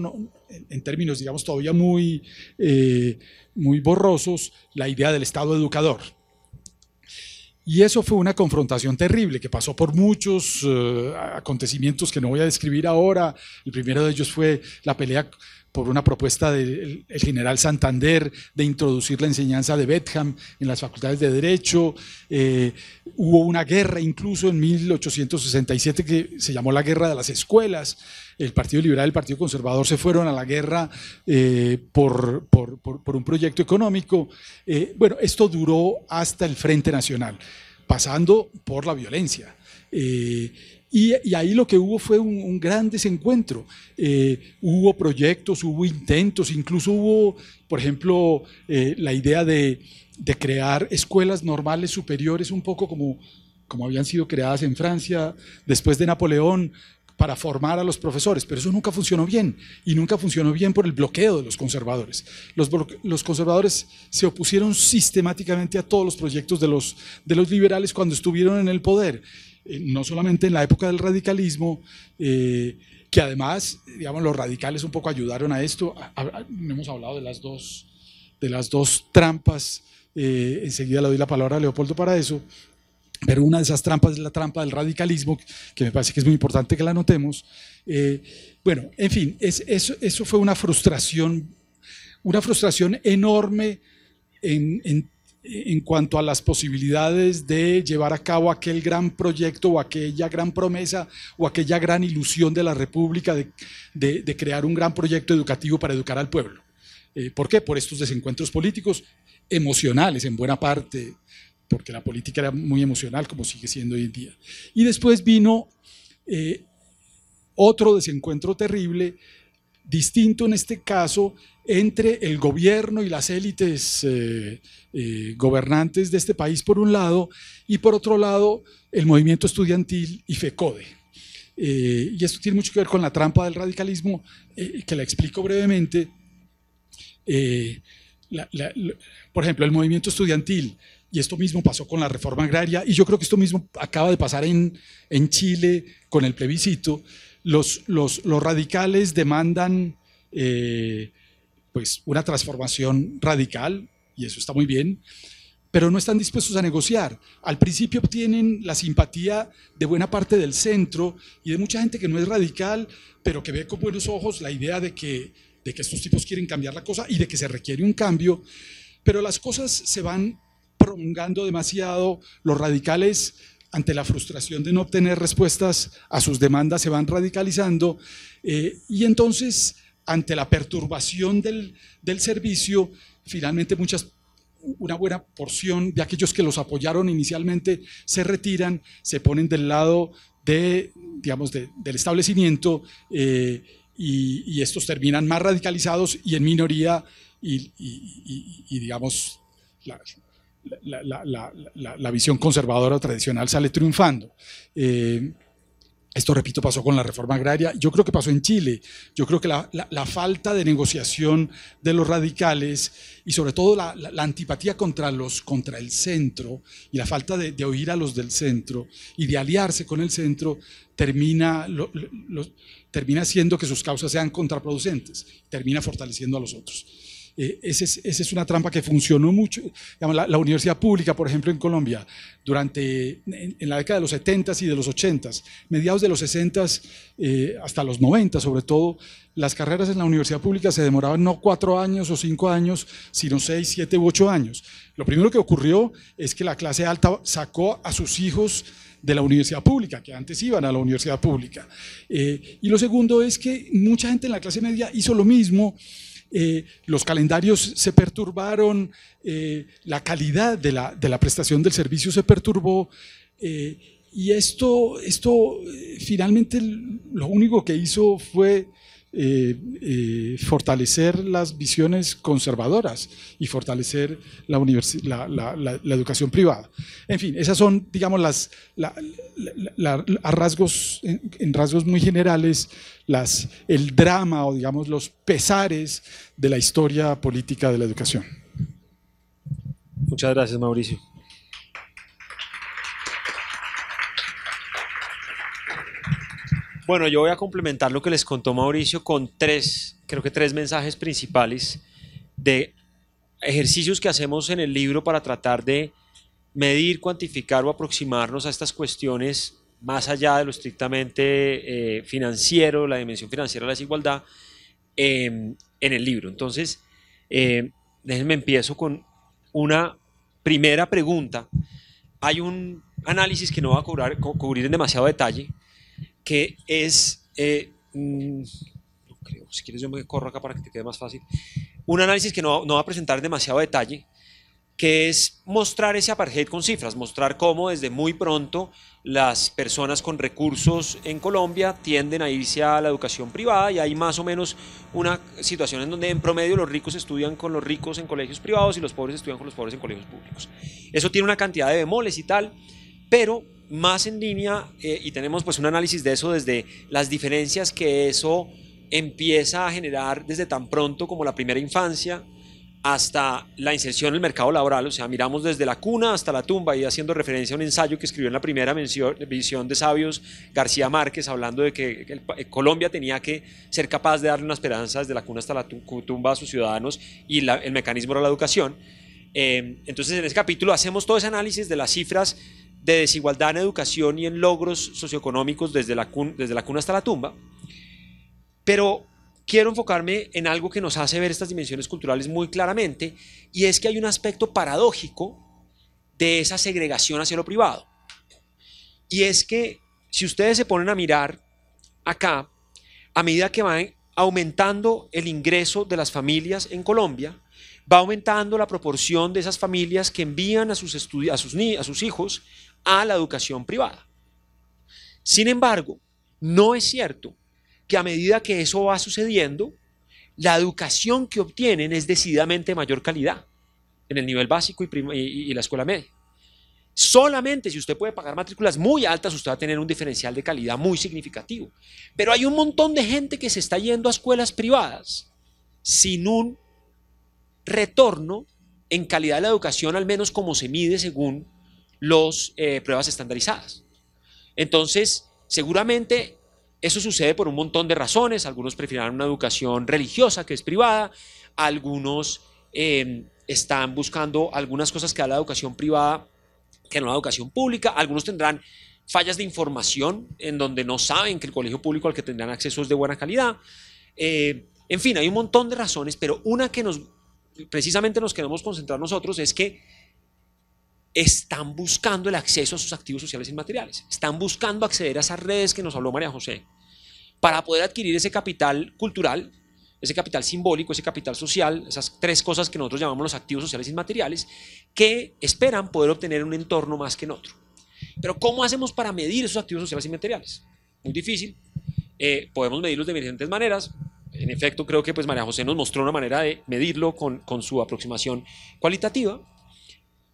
en, términos digamos todavía muy, eh, muy borrosos, la idea del Estado educador. Y eso fue una confrontación terrible que pasó por muchos eh, acontecimientos que no voy a describir ahora. El primero de ellos fue la pelea por una propuesta del general Santander de introducir la enseñanza de Betham en las facultades de Derecho. Eh, hubo una guerra incluso en 1867 que se llamó la Guerra de las Escuelas. El Partido Liberal y el Partido Conservador se fueron a la guerra eh, por, un proyecto económico. Eh, bueno, esto duró hasta el Frente Nacional, pasando por la violencia. Y, ahí lo que hubo fue un, gran desencuentro. Eh, hubo proyectos, hubo intentos, incluso hubo, por ejemplo, eh, la idea de, crear escuelas normales superiores, un poco como, como habían sido creadas en Francia después de Napoleón, para formar a los profesores, pero eso nunca funcionó bien y nunca funcionó bien por el bloqueo de los conservadores. Los, conservadores se opusieron sistemáticamente a todos los proyectos de los, de los liberales cuando estuvieron en el poder eh, no solamente en la época del radicalismo, eh, que además, digamos, los radicales un poco ayudaron a esto. hemos hablado de las dos, de las dos trampas. Eh, enseguida le doy la palabra a Leopoldo para eso. Pero una de esas trampas es la trampa del radicalismo, que me parece que es muy importante que la notemos. bueno, en fin, eso, fue una frustración, una frustración enorme en, en en cuanto a las posibilidades de llevar a cabo aquel gran proyecto o aquella gran promesa o aquella gran ilusión de la República de, crear un gran proyecto educativo para educar al pueblo. Eh, ¿Por qué? Por estos desencuentros políticos emocionales en buena parte, porque la política era muy emocional como sigue siendo hoy en día. Y después vino eh, otro desencuentro terrible, distinto en este caso, entre el gobierno y las élites eh, eh, gobernantes de este país, por un lado, y por otro lado, el movimiento estudiantil y FECODE. Eh, y esto tiene mucho que ver con la trampa del radicalismo, que la explico brevemente. por ejemplo, el movimiento estudiantil, y esto mismo pasó con la reforma agraria, y yo creo que esto mismo acaba de pasar en, Chile con el plebiscito, los, los, radicales demandan pues una transformación radical, y eso está muy bien, pero no están dispuestos a negociar. Al principio obtienen la simpatía de buena parte del centro y de mucha gente que no es radical, pero que ve con buenos ojos la idea de que, de que estos tipos quieren cambiar la cosa y de que se requiere un cambio, pero las cosas se van prolongando demasiado, los radicales ante la frustración de no obtener respuestas a sus demandas se van radicalizando eh, y entonces ante la perturbación del, del servicio, finalmente muchas una buena porción de aquellos que los apoyaron inicialmente se retiran, se ponen del lado de, digamos, del establecimiento eh, y, estos terminan más radicalizados y en minoría y, y, digamos, la, la, la, la, visión conservadora tradicional sale triunfando. Eh, esto, repito, pasó con la reforma agraria. Yo creo que pasó en Chile. Yo creo que la, falta de negociación de los radicales y sobre todo la, antipatía contra, los, contra el centro y la falta de, oír a los del centro y de aliarse con el centro termina, termina haciendo que sus causas sean contraproducentes, termina fortaleciendo a los otros. Eh, esa, es, una trampa que funcionó mucho. la, universidad pública, por ejemplo, en Colombia, durante en, la década de los 70 y de los 80 mediados de los 60 eh, hasta los 90 sobre todo, las carreras en la universidad pública se demoraban no cuatro años o cinco años, sino seis, siete u ocho años. Lo primero que ocurrió es que la clase alta sacó a sus hijos de la universidad pública, que antes iban a la universidad pública. Eh, y lo segundo es que mucha gente en la clase media hizo lo mismo eh, los calendarios se perturbaron, eh, la calidad de la, prestación del servicio se perturbó. Eh, y esto, esto finalmente lo único que hizo fue eh, eh, fortalecer las visiones conservadoras y fortalecer la, la, educación privada. En fin, esas son, digamos, las, a rasgos, en, rasgos muy generales, las, el drama o, digamos, los pesares de la historia política de la educación. Muchas gracias, Mauricio. Bueno, yo voy a complementar lo que les contó Mauricio con tres, creo que tres mensajes principales de ejercicios que hacemos en el libro para tratar de medir, cuantificar o aproximarnos a estas cuestiones más allá de lo estrictamente eh, financiero, la dimensión financiera de la desigualdad, em, en el libro. Entonces, em, déjenme empiezo con una primera pregunta. Hay un análisis que no va a cubrir en demasiado detalle, que es, eh, mm, no creo, si quieres yo me corro acá para que te quede más fácil, un análisis que no, no va a presentar demasiado detalle, que es mostrar ese apartheid con cifras, mostrar cómo desde muy pronto las personas con recursos en Colombia tienden a irse a la educación privada y hay más o menos una situación en donde en promedio los ricos estudian con los ricos en colegios privados y los pobres estudian con los pobres en colegios públicos. Eso tiene una cantidad de bemoles y tal, pero más en línea eh, y tenemos pues un análisis de eso desde las diferencias que eso empieza a generar desde tan pronto como la primera infancia hasta la inserción en el mercado laboral, o sea, miramos desde la cuna hasta la tumba y haciendo referencia a un ensayo que escribió en la primera visión de sabios García Márquez hablando de que eh, Colombia tenía que ser capaz de darle una esperanza desde la cuna hasta la tumba a sus ciudadanos y el mecanismo de la educación. Eh, entonces, en ese capítulo hacemos todo ese análisis de las cifras de desigualdad en educación y en logros socioeconómicos desde la, cuna, desde la cuna hasta la tumba, pero quiero enfocarme en algo que nos hace ver estas dimensiones culturales muy claramente, y es que hay un aspecto paradójico de esa segregación hacia lo privado. Y es que si ustedes se ponen a mirar acá, a medida que va aumentando el ingreso de las familias en Colombia, va aumentando la proporción de esas familias que envían a sus, a sus, a sus hijos a la educación privada. Sin embargo, no es cierto que a medida que eso va sucediendo, la educación que obtienen es decididamente mayor calidad en el nivel básico y, la escuela media. Solamente si usted puede pagar matrículas muy altas, usted va a tener un diferencial de calidad muy significativo. Pero hay un montón de gente que se está yendo a escuelas privadas sin un retorno en calidad de la educación, al menos como se mide según las eh, pruebas estandarizadas. Entonces, seguramente eso sucede por un montón de razones. Algunos prefieren una educación religiosa que es privada, algunos em, están buscando algunas cosas que da la educación privada que no la educación pública, algunos tendrán fallas de información en donde no saben que el colegio público al que tendrán acceso es de buena calidad. Eh, en fin, hay un montón de razones, pero una que nos precisamente nos queremos concentrar nosotros es que están buscando el acceso a sus activos sociales inmateriales, están buscando acceder a esas redes que nos habló María José para poder adquirir ese capital cultural, ese capital simbólico, ese capital social, esas tres cosas que nosotros llamamos los activos sociales inmateriales, que esperan poder obtener un entorno más que en otro. Pero ¿cómo hacemos para medir esos activos sociales inmateriales? Muy difícil. Eh, podemos medirlos de diferentes maneras, en efecto, creo que pues María José nos mostró una manera de medirlo con, con, su aproximación cualitativa.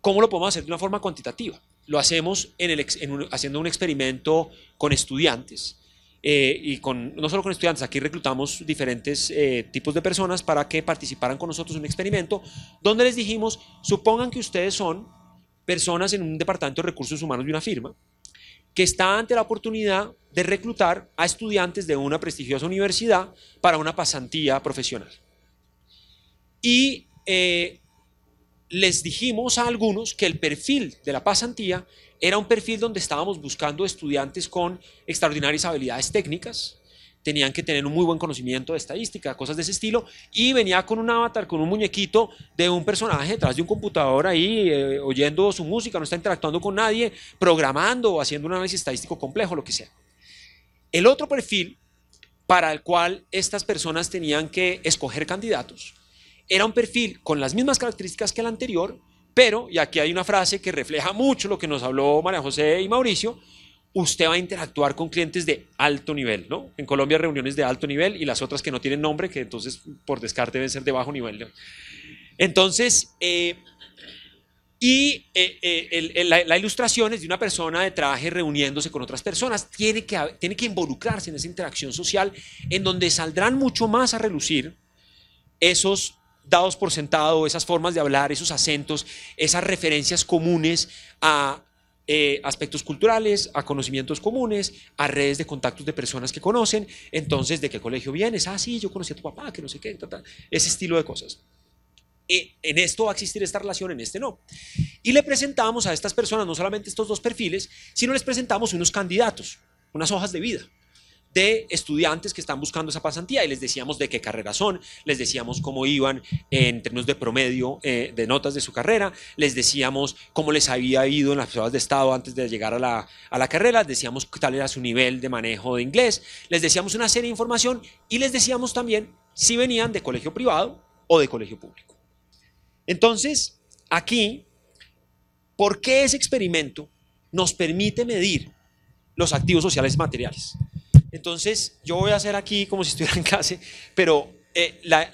¿Cómo lo podemos hacer de una forma cuantitativa? Lo hacemos en el, haciendo un experimento con estudiantes. Eh, y con, no solo con estudiantes, aquí reclutamos diferentes eh, tipos de personas para que participaran con nosotros en un experimento donde les dijimos, supongan que ustedes son personas en un departamento de recursos humanos de una firma que está ante la oportunidad de reclutar a estudiantes de una prestigiosa universidad para una pasantía profesional. Y eh, les dijimos a algunos que el perfil de la pasantía era un perfil donde estábamos buscando estudiantes con extraordinarias habilidades técnicas, tenían que tener un muy buen conocimiento de estadística, cosas de ese estilo, y venía con un avatar, con un muñequito de un personaje detrás de un computador ahí, eh, oyendo su música, no está interactuando con nadie, programando, o haciendo un análisis estadístico complejo, lo que sea. El otro perfil para el cual estas personas tenían que escoger candidatos era un perfil con las mismas características que el anterior, pero, y aquí hay una frase que refleja mucho lo que nos habló María José y Mauricio, usted va a interactuar con clientes de alto nivel, ¿no? En Colombia reuniones de alto nivel y las otras que no tienen nombre, que entonces por descarte deben ser de bajo nivel. Entonces, eh, y eh, eh, la, ilustración es de una persona de traje reuniéndose con otras personas. Tiene que, tiene que involucrarse en esa interacción social en donde saldrán mucho más a relucir esos dados por sentado, esas formas de hablar, esos acentos, esas referencias comunes a eh, aspectos culturales, a conocimientos comunes, a redes de contactos de personas que conocen. Entonces, ¿de qué colegio vienes? Ah, sí, yo conocí a tu papá, que no sé qué, ese estilo de cosas. Eh, en esto va a existir esta relación, en este no. Y le presentamos a estas personas no solamente estos dos perfiles, sino les presentamos unos candidatos, unas hojas de vida de estudiantes que están buscando esa pasantía y les decíamos de qué carrera son, les decíamos cómo iban en términos de promedio eh, de notas de su carrera, les decíamos cómo les había ido en las pruebas de estado antes de llegar a la, a la carrera, les decíamos tal era su nivel de manejo de inglés, les decíamos una serie de información y les decíamos también si venían de colegio privado o de colegio público. Entonces, aquí, ¿por qué ese experimento nos permite medir los activos sociales materiales? Entonces, yo voy a hacer aquí como si estuviera en clase, pero eh, la,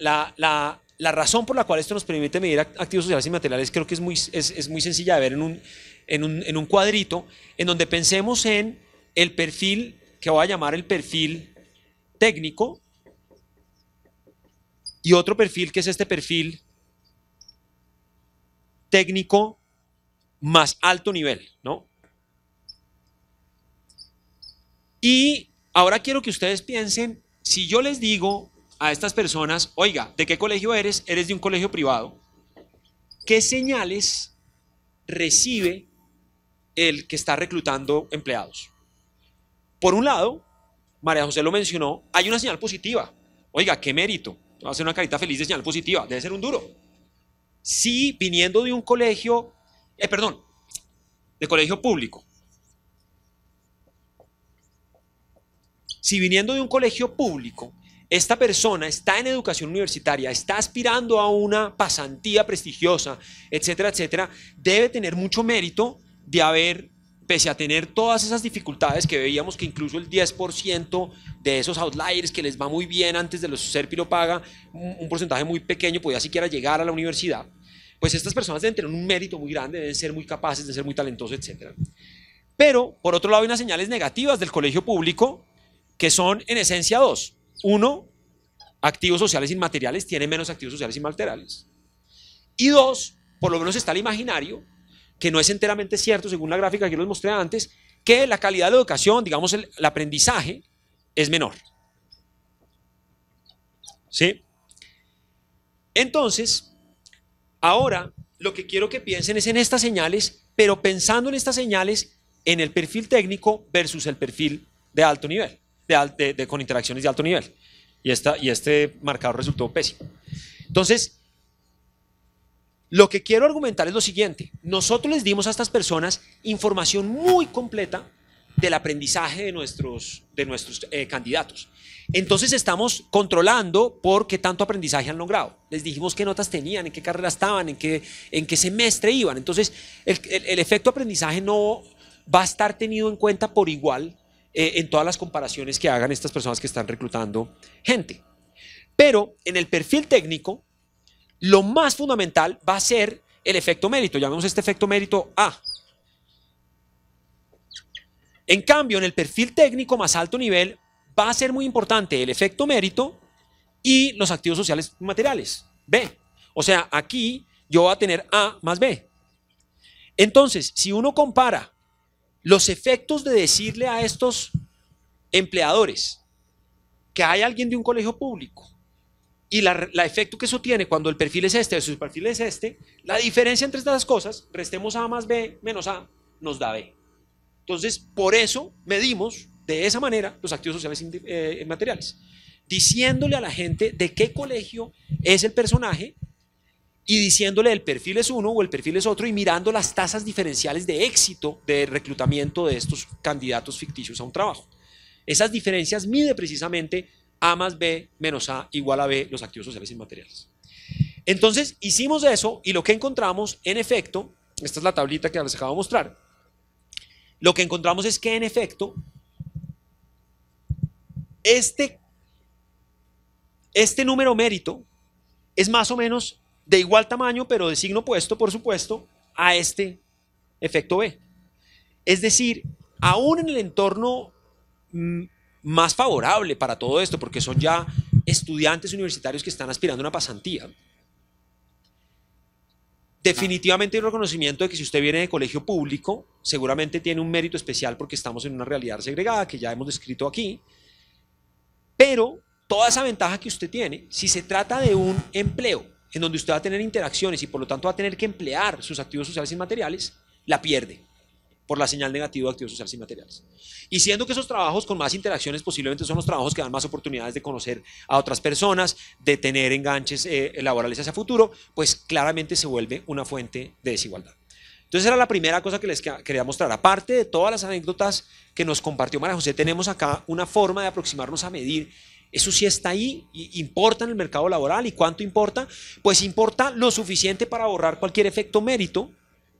razón por la cual esto nos permite medir activos sociales y materiales creo que es muy, es, muy sencilla de ver en un, en un cuadrito, en donde pensemos en el perfil que voy a llamar el perfil técnico y otro perfil que es este perfil técnico más alto nivel, ¿no? Y Ahora quiero que ustedes piensen, si yo les digo a estas personas, oiga, ¿de qué colegio eres? Eres de un colegio privado. ¿Qué señales recibe el que está reclutando empleados? Por un lado, María José lo mencionó, hay una señal positiva. Oiga, qué mérito. Va a ser una carita feliz de señal positiva. Debe ser un duro. Si viniendo de un colegio, eh, perdón, de colegio público, si viniendo de un colegio público, esta persona está en educación universitaria, está aspirando a una pasantía prestigiosa, etcétera, etcétera, debe tener mucho mérito de haber, pese a tener todas esas dificultades que veíamos que incluso el 10% de esos outliers que les va muy bien antes de los lo paga, un porcentaje muy pequeño podía siquiera llegar a la universidad, pues estas personas deben tener un mérito muy grande, deben ser muy capaces, deben ser muy talentosos, etcétera. Pero, por otro lado, hay unas señales negativas del colegio público que son en esencia dos. Uno, activos sociales inmateriales tienen menos activos sociales inmateriales. Y dos, por lo menos está el imaginario, que no es enteramente cierto, según la gráfica que yo les mostré antes, que la calidad de la educación, digamos el, el aprendizaje, es menor. ¿Sí? Entonces, ahora lo que quiero que piensen es en estas señales, pero pensando en estas señales en el perfil técnico versus el perfil de alto nivel con interacciones de alto nivel. Y, este marcador resultó pésimo. Entonces, lo que quiero argumentar es lo siguiente. Nosotros les dimos a estas personas información muy completa del aprendizaje de nuestros, eh, candidatos. Entonces estamos controlando por qué tanto aprendizaje han logrado. Les dijimos qué notas tenían, en qué carrera estaban, en qué, semestre iban. Entonces el, el efecto aprendizaje no va a estar tenido en cuenta por igual eh, en todas las comparaciones que hagan estas personas que están reclutando gente. Pero en el perfil técnico, lo más fundamental va a ser el efecto mérito. Llamemos este efecto mérito A. En cambio, en el perfil técnico más alto nivel va a ser muy importante el efecto mérito y los activos sociales materiales. B. O sea, aquí yo voy a tener A más B. Entonces, si uno compara los efectos de decirle a estos empleadores que hay alguien de un colegio público y la, efecto que eso tiene cuando el perfil es este o el perfil es este, la diferencia entre estas cosas, restemos A más B menos A, nos da B. Entonces, por eso medimos de esa manera los activos sociales inmateriales, eh, diciéndole a la gente de qué colegio es el personaje y diciéndole el perfil es uno o el perfil es otro y mirando las tasas diferenciales de éxito de reclutamiento de estos candidatos ficticios a un trabajo. Esas diferencias mide precisamente A más B menos A igual a B los activos sociales inmateriales. Entonces hicimos eso y lo que encontramos en efecto, esta es la tablita que les acabo de mostrar, lo que encontramos es que en efecto este, este número mérito es más o menos de igual tamaño, pero de signo opuesto, por supuesto, a este efecto B. Es decir, aún en el entorno mm, más favorable para todo esto, porque son ya estudiantes universitarios que están aspirando a una pasantía, definitivamente hay un reconocimiento de que si usted viene de colegio público, seguramente tiene un mérito especial porque estamos en una realidad segregada que ya hemos descrito aquí, pero toda esa ventaja que usted tiene, si se trata de un empleo en donde usted va a tener interacciones y por lo tanto va a tener que emplear sus activos sociales inmateriales, la pierde por la señal negativa de activos sociales y materiales. Y siendo que esos trabajos con más interacciones posiblemente son los trabajos que dan más oportunidades de conocer a otras personas, de tener enganches eh, laborales hacia futuro, pues claramente se vuelve una fuente de desigualdad. Entonces era la primera cosa que les quería mostrar. Aparte de todas las anécdotas que nos compartió María José, tenemos acá una forma de aproximarnos a medir eso sí está ahí, importa en el mercado laboral. ¿Y cuánto importa? Pues importa lo suficiente para borrar cualquier efecto mérito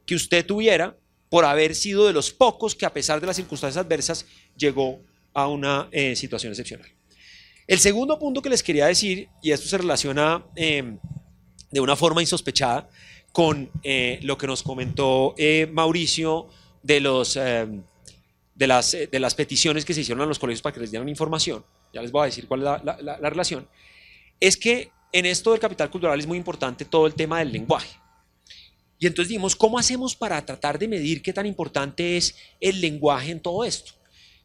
que usted tuviera por haber sido de los pocos que a pesar de las circunstancias adversas llegó a una eh, situación excepcional. El segundo punto que les quería decir, y esto se relaciona em, de una forma insospechada con eh, lo que nos comentó eh, Mauricio em, de las peticiones que se hicieron a los colegios para que les dieran información, ya les voy a decir cuál es la, relación, es que en esto del capital cultural es muy importante todo el tema del lenguaje. Y entonces dijimos, ¿cómo hacemos para tratar de medir qué tan importante es el lenguaje en todo esto?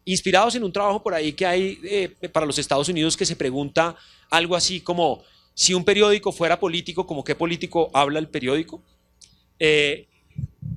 Inspirados en un trabajo por ahí que hay eh, para los Estados Unidos que se pregunta algo así como, si un periódico fuera político, ¿como qué político habla el periódico? Eh,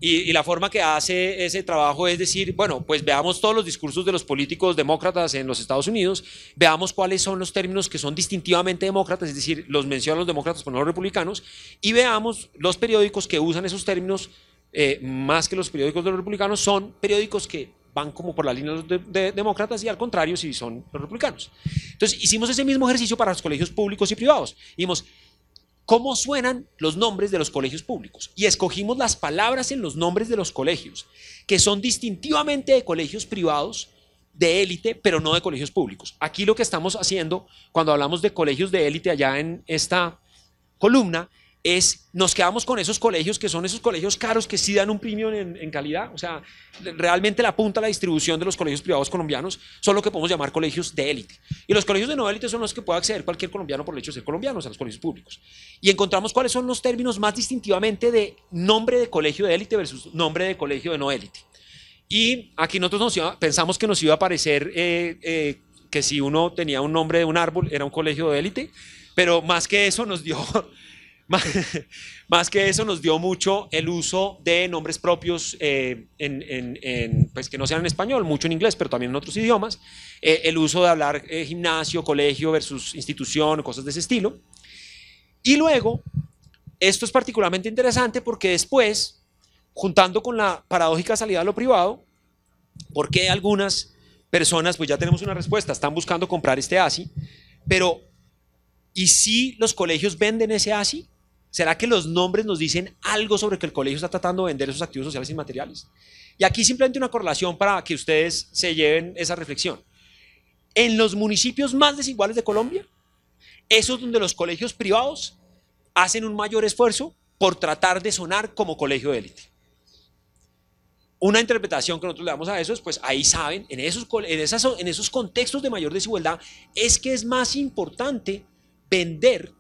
y, la forma que hace ese trabajo es decir, bueno, pues veamos todos los discursos de los políticos demócratas en los Estados Unidos, veamos cuáles son los términos que son distintivamente demócratas, es decir, los mencionan los demócratas pero no los republicanos, y veamos los periódicos que usan esos términos eh, más que los periódicos de los republicanos, son periódicos que van como por la línea de, demócratas y al contrario si son los republicanos. Entonces hicimos ese mismo ejercicio para los colegios públicos y privados cómo suenan los nombres de los colegios públicos. Y escogimos las palabras en los nombres de los colegios, que son distintivamente de colegios privados, de élite, pero no de colegios públicos. Aquí lo que estamos haciendo cuando hablamos de colegios de élite allá en esta columna es nos quedamos con esos colegios que son esos colegios caros que sí dan un premio en, calidad. O sea, realmente la punta la distribución de los colegios privados colombianos son lo que podemos llamar colegios de élite. Y los colegios de no élite son los que puede acceder cualquier colombiano por el hecho de ser colombiano, o los colegios públicos. Y encontramos cuáles son los términos más distintivamente de nombre de colegio de élite versus nombre de colegio de no élite. Y aquí nosotros pensamos que nos iba a parecer eh, eh, que si uno tenía un nombre de un árbol era un colegio de élite, pero más que eso nos dio [laughs] Más que eso, nos dio mucho el uso de nombres propios, eh, en, pues que no sean en español, mucho en inglés, pero también en otros idiomas. Eh, el uso de hablar eh, gimnasio, colegio versus institución, cosas de ese estilo. Y luego, esto es particularmente interesante porque después, juntando con la paradójica salida a lo privado, porque algunas personas, pues ya tenemos una respuesta, están buscando comprar este ASI, pero ¿y si los colegios venden ese ASI? ¿Será que los nombres nos dicen algo sobre que el colegio está tratando de vender esos activos sociales y materiales? Y aquí simplemente una correlación para que ustedes se lleven esa reflexión. En los municipios más desiguales de Colombia, esos donde los colegios privados hacen un mayor esfuerzo por tratar de sonar como colegio de élite. Una interpretación que nosotros le damos a eso es, pues ahí saben, en esos, en, en esos contextos de mayor desigualdad, es que es más importante vender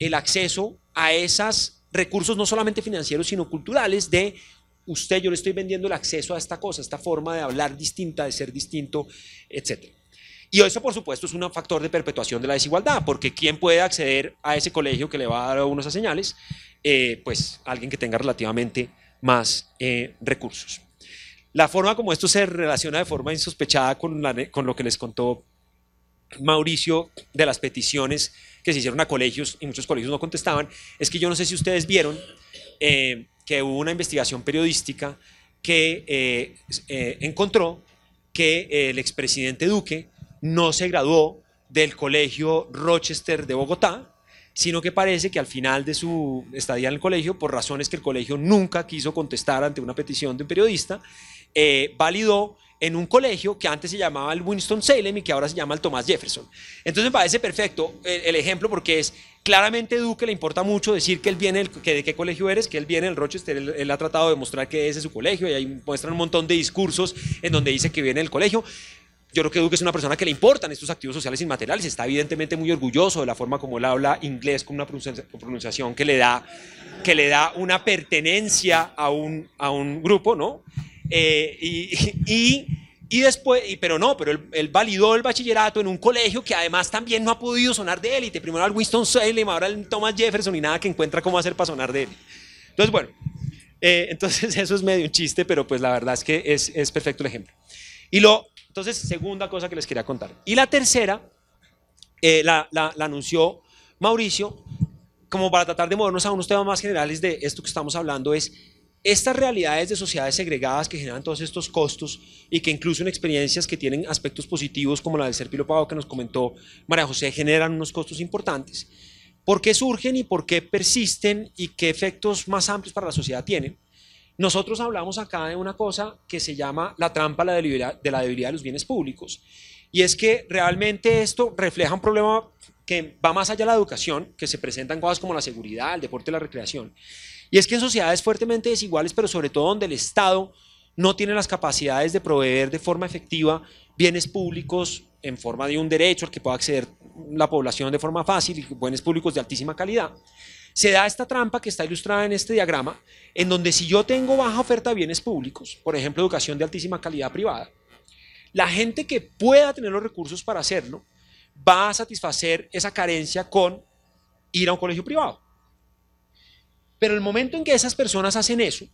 el acceso a esos recursos no solamente financieros, sino culturales de usted, yo le estoy vendiendo el acceso a esta cosa, esta forma de hablar distinta, de ser distinto, etc. Y eso, por supuesto, es un factor de perpetuación de la desigualdad, porque ¿quién puede acceder a ese colegio que le va a dar a señales? Eh, pues alguien que tenga relativamente más eh, recursos. La forma como esto se relaciona de forma insospechada con, con lo que les contó Mauricio de las peticiones que se hicieron a colegios y muchos colegios no contestaban, es que yo no sé si ustedes vieron eh, que hubo una investigación periodística que eh, eh, encontró que el expresidente Duque no se graduó del colegio Rochester de Bogotá, sino que parece que al final de su estadía en el colegio, por razones que el colegio nunca quiso contestar ante una petición de un periodista, validó en un colegio que antes se llamaba el Winston-Salem y que ahora se llama el Thomas Jefferson. Entonces me parece perfecto el, ejemplo porque es claramente Duque le importa mucho decir que él viene, que de qué colegio eres, que él viene del Rochester, él, ha tratado de mostrar que ese es su colegio y ahí muestran un montón de discursos en donde dice que viene del colegio. Yo creo que Duque es una persona que le importan estos activos sociales inmateriales, está evidentemente muy orgulloso de la forma como él habla inglés con una pronunciación que le da, que le da una pertenencia a un, a un grupo, ¿no? Eh, y, [laughs] y, y, después, pero no, pero él, él, validó el bachillerato en un colegio que además también no ha podido sonar de élite. Primero al Winston Salem, ahora al Thomas Jefferson y nada que encuentra cómo hacer para sonar de él. Entonces, bueno, eh, [laughs] entonces eso es medio un chiste, pero pues la verdad es que es, es perfecto el ejemplo. Y lo, entonces, segunda cosa que les quería contar. Y la tercera, eh, la, la anunció Mauricio, como para tratar de movernos a unos temas más generales de esto que estamos hablando, es estas realidades de sociedades segregadas que generan todos estos costos y que incluso en experiencias que tienen aspectos positivos como la del ser Pago que nos comentó María José generan unos costos importantes. ¿Por qué surgen y por qué persisten y qué efectos más amplios para la sociedad tienen? Nosotros hablamos acá de una cosa que se llama la trampa de la debilidad de, la debilidad de los bienes públicos. Y es que realmente esto refleja un problema que va más allá de la educación, que se presentan cosas como la seguridad, el deporte, la recreación, y es que en sociedades fuertemente desiguales, pero sobre todo donde el Estado no tiene las capacidades de proveer de forma efectiva bienes públicos en forma de un derecho al que pueda acceder la población de forma fácil y bienes públicos de altísima calidad, se da esta trampa que está ilustrada en este diagrama, en donde si yo tengo baja oferta de bienes públicos, por ejemplo, educación de altísima calidad privada, la gente que pueda tener los recursos para hacerlo va a satisfacer esa carencia con ir a un colegio privado. Pero el momento en que esas personas hacen eso,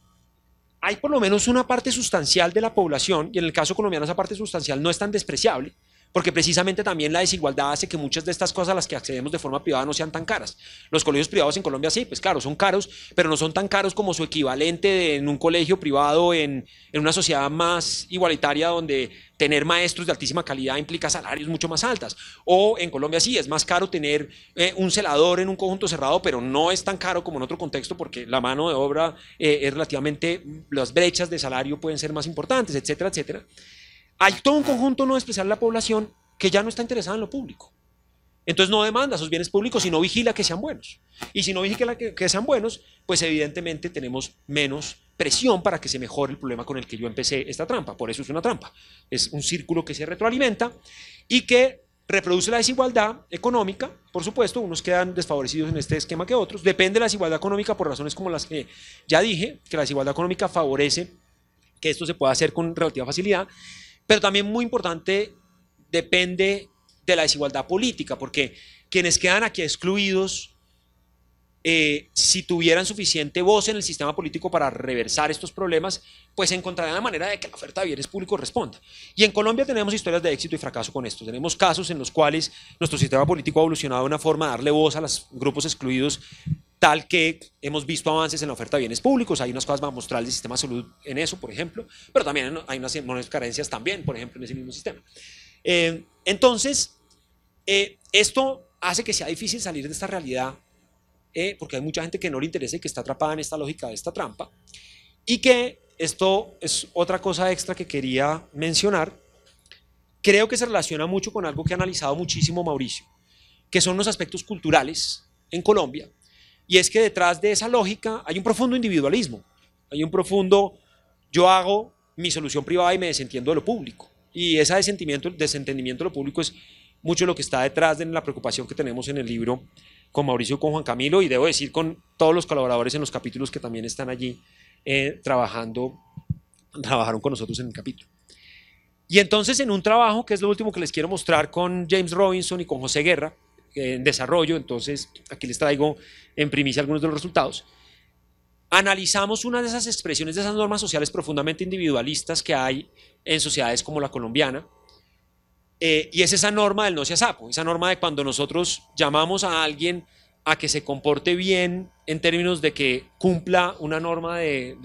hay por lo menos una parte sustancial de la población, y en el caso colombiano esa parte sustancial no es tan despreciable, porque precisamente también la desigualdad hace que muchas de estas cosas a las que accedemos de forma privada no sean tan caras. Los colegios privados en Colombia sí, pues claro, son caros, pero no son tan caros como su equivalente en un colegio privado, en, una sociedad más igualitaria donde tener maestros de altísima calidad implica salarios mucho más altos, O en Colombia sí, es más caro tener eh, un celador en un conjunto cerrado, pero no es tan caro como en otro contexto porque la mano de obra eh, es relativamente, las brechas de salario pueden ser más importantes, etcétera, etcétera hay todo un conjunto no especial de la población que ya no está interesada en lo público. Entonces no demanda esos bienes públicos y no vigila que sean buenos. Y si no vigila que, que, sean buenos, pues evidentemente tenemos menos presión para que se mejore el problema con el que yo empecé esta trampa. Por eso es una trampa. Es un círculo que se retroalimenta y que reproduce la desigualdad económica, por supuesto, unos quedan desfavorecidos en este esquema que otros. Depende de la desigualdad económica por razones como las que ya dije, que la desigualdad económica favorece que esto se pueda hacer con relativa facilidad pero también muy importante, depende de la desigualdad política, porque quienes quedan aquí excluidos, eh, si tuvieran suficiente voz en el sistema político para reversar estos problemas, pues encontrarán la manera de que la oferta de bienes públicos responda. Y en Colombia tenemos historias de éxito y fracaso con esto. Tenemos casos en los cuales nuestro sistema político ha evolucionado de una forma de darle voz a los grupos excluidos tal que hemos visto avances en la oferta de bienes públicos, hay unas cosas a mostrar el sistema de salud en eso, por ejemplo, pero también hay unas carencias también, por ejemplo, en ese mismo sistema. Eh, entonces, eh, esto hace que sea difícil salir de esta realidad, eh, porque hay mucha gente que no le interesa y que está atrapada en esta lógica de esta trampa, y que esto es otra cosa extra que quería mencionar, creo que se relaciona mucho con algo que ha analizado muchísimo Mauricio, que son los aspectos culturales en Colombia, y es que detrás de esa lógica hay un profundo individualismo, hay un profundo yo hago mi solución privada y me desentiendo de lo público. Y ese desentendimiento de lo público es mucho lo que está detrás de la preocupación que tenemos en el libro con Mauricio y con Juan Camilo y debo decir con todos los colaboradores en los capítulos que también están allí eh, trabajando, trabajaron con nosotros en el capítulo. Y entonces en un trabajo que es lo último que les quiero mostrar con James Robinson y con José Guerra, en desarrollo, entonces aquí les traigo en primicia algunos de los resultados. Analizamos una de esas expresiones de esas normas sociales profundamente individualistas que hay en sociedades como la colombiana, eh, y es esa norma del no sea sapo, esa norma de cuando nosotros llamamos a alguien a que se comporte bien en términos de que cumpla una norma de,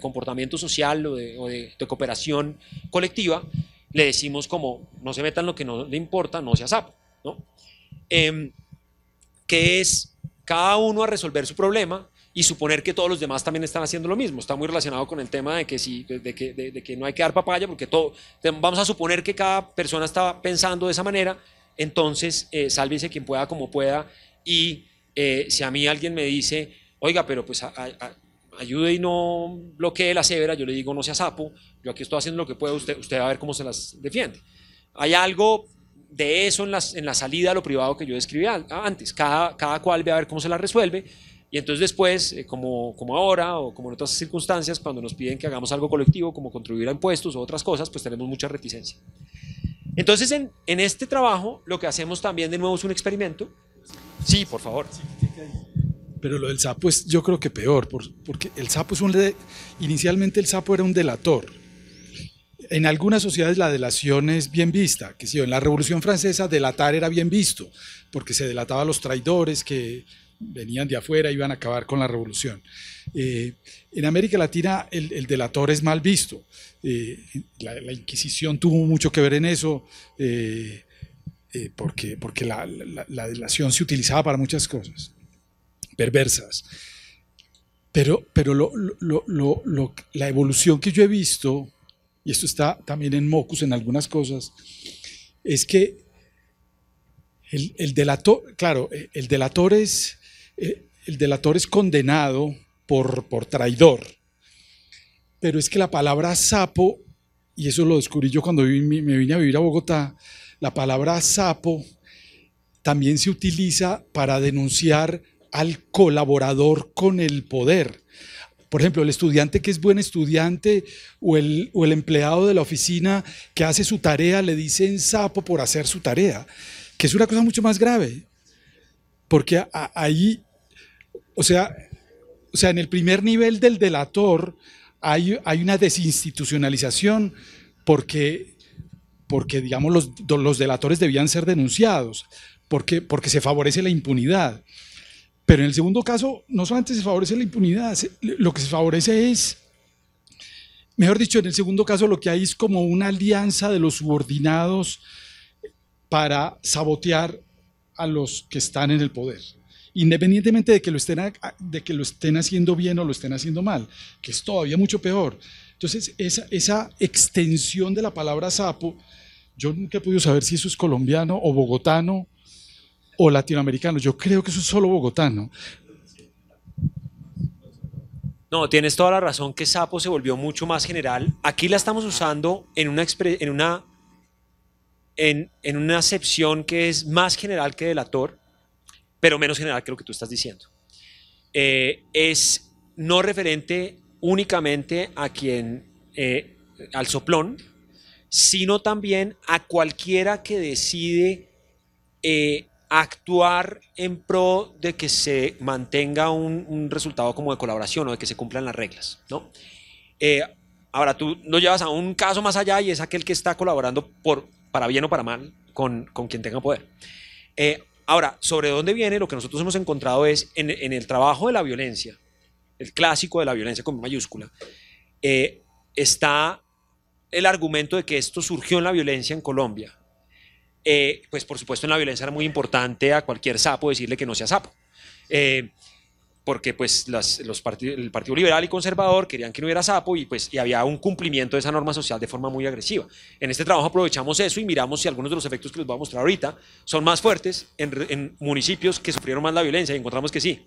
comportamiento social o, de, cooperación colectiva, le decimos como no se metan lo que no le importa, no sea sapo. ¿no? eh, que es cada uno a resolver su problema y suponer que todos los demás también están haciendo lo mismo. Está muy relacionado con el tema de que, sí, de que, no hay que dar papaya, porque todo, vamos a suponer que cada persona está pensando de esa manera, entonces eh, sálvese quien pueda como pueda. Y eh, si a mí alguien me dice, oiga, pero pues ayude y no bloquee la cebra, yo le digo, no sea sapo, yo aquí estoy haciendo lo que puedo, usted, usted va a ver cómo se las defiende. Hay algo de eso en, en la salida a lo privado que yo describía ah, antes. Cada, cada cual ve a ver cómo se la resuelve. Y entonces después, eh, como, como ahora o como en otras circunstancias, cuando nos piden que hagamos algo colectivo, como contribuir a impuestos o otras cosas, pues tenemos mucha reticencia. Entonces, en, este trabajo, lo que hacemos también de nuevo es un experimento. Sí, por favor. Pero lo del sapo es, yo creo que peor, porque el sapo es un... Inicialmente el sapo era un delator en algunas sociedades la delación es bien vista, que si en la Revolución Francesa delatar era bien visto, porque se delataba a los traidores que venían de afuera y iban a acabar con la revolución. Eh, en América Latina el, delator es mal visto. Eh, la, Inquisición tuvo mucho que ver en eso, eh, porque, porque la, delación se utilizaba para muchas cosas perversas. Pero, pero la evolución que yo he visto y esto está también en Mocus en algunas cosas, es que el, delator, claro, el delator es, eh, el delator es condenado por, por traidor, pero es que la palabra sapo, y eso lo descubrí yo cuando me vine a vivir a Bogotá, la palabra sapo también se utiliza para denunciar al colaborador con el poder. Por ejemplo, el estudiante que es buen estudiante o el, o el empleado de la oficina que hace su tarea le dicen sapo por hacer su tarea, que es una cosa mucho más grave. Porque ahí, o sea, o sea, en el primer nivel del delator hay, una desinstitucionalización porque, porque digamos, los, delatores debían ser denunciados, porque, porque se favorece la impunidad. Pero en el segundo caso, no solamente se favorece la impunidad, lo que se favorece es, mejor dicho, en el segundo caso lo que hay es como una alianza de los subordinados para sabotear a los que están en el poder, independientemente de que lo estén, de que lo estén haciendo bien o lo estén haciendo mal, que es todavía mucho peor. Entonces, esa, esa extensión de la palabra sapo, yo nunca he podido saber si eso es colombiano o bogotano o latinoamericanos. Yo creo que es un solo bogotano. No, tienes toda la razón que Sapo se volvió mucho más general. Aquí la estamos usando en una, en una, en, una acepción que es más general que delator, pero menos general que lo que tú estás diciendo. Eh, es no referente únicamente a quien, eh, al soplón, sino también a cualquiera que decide eh, actuar en pro de que se mantenga un, resultado como de colaboración o de que se cumplan las reglas, ¿no? Eh, ahora tú no llevas a un caso más allá y es aquel que está colaborando por, para bien o para mal con, quien tenga poder. Eh, ahora, sobre dónde viene, lo que nosotros hemos encontrado es en, el trabajo de la violencia, el clásico de la violencia con mayúscula, eh, está el argumento de que esto surgió en la violencia en Colombia, eh, pues por supuesto en la violencia era muy importante a cualquier sapo decirle que no sea sapo. Eh, porque pues los el Partido Liberal y Conservador querían que no hubiera sapo y pues y había un cumplimiento de esa norma social de forma muy agresiva. En este trabajo aprovechamos eso y miramos si algunos de los efectos que les voy a mostrar ahorita son más fuertes en, municipios que sufrieron más la violencia y encontramos que sí.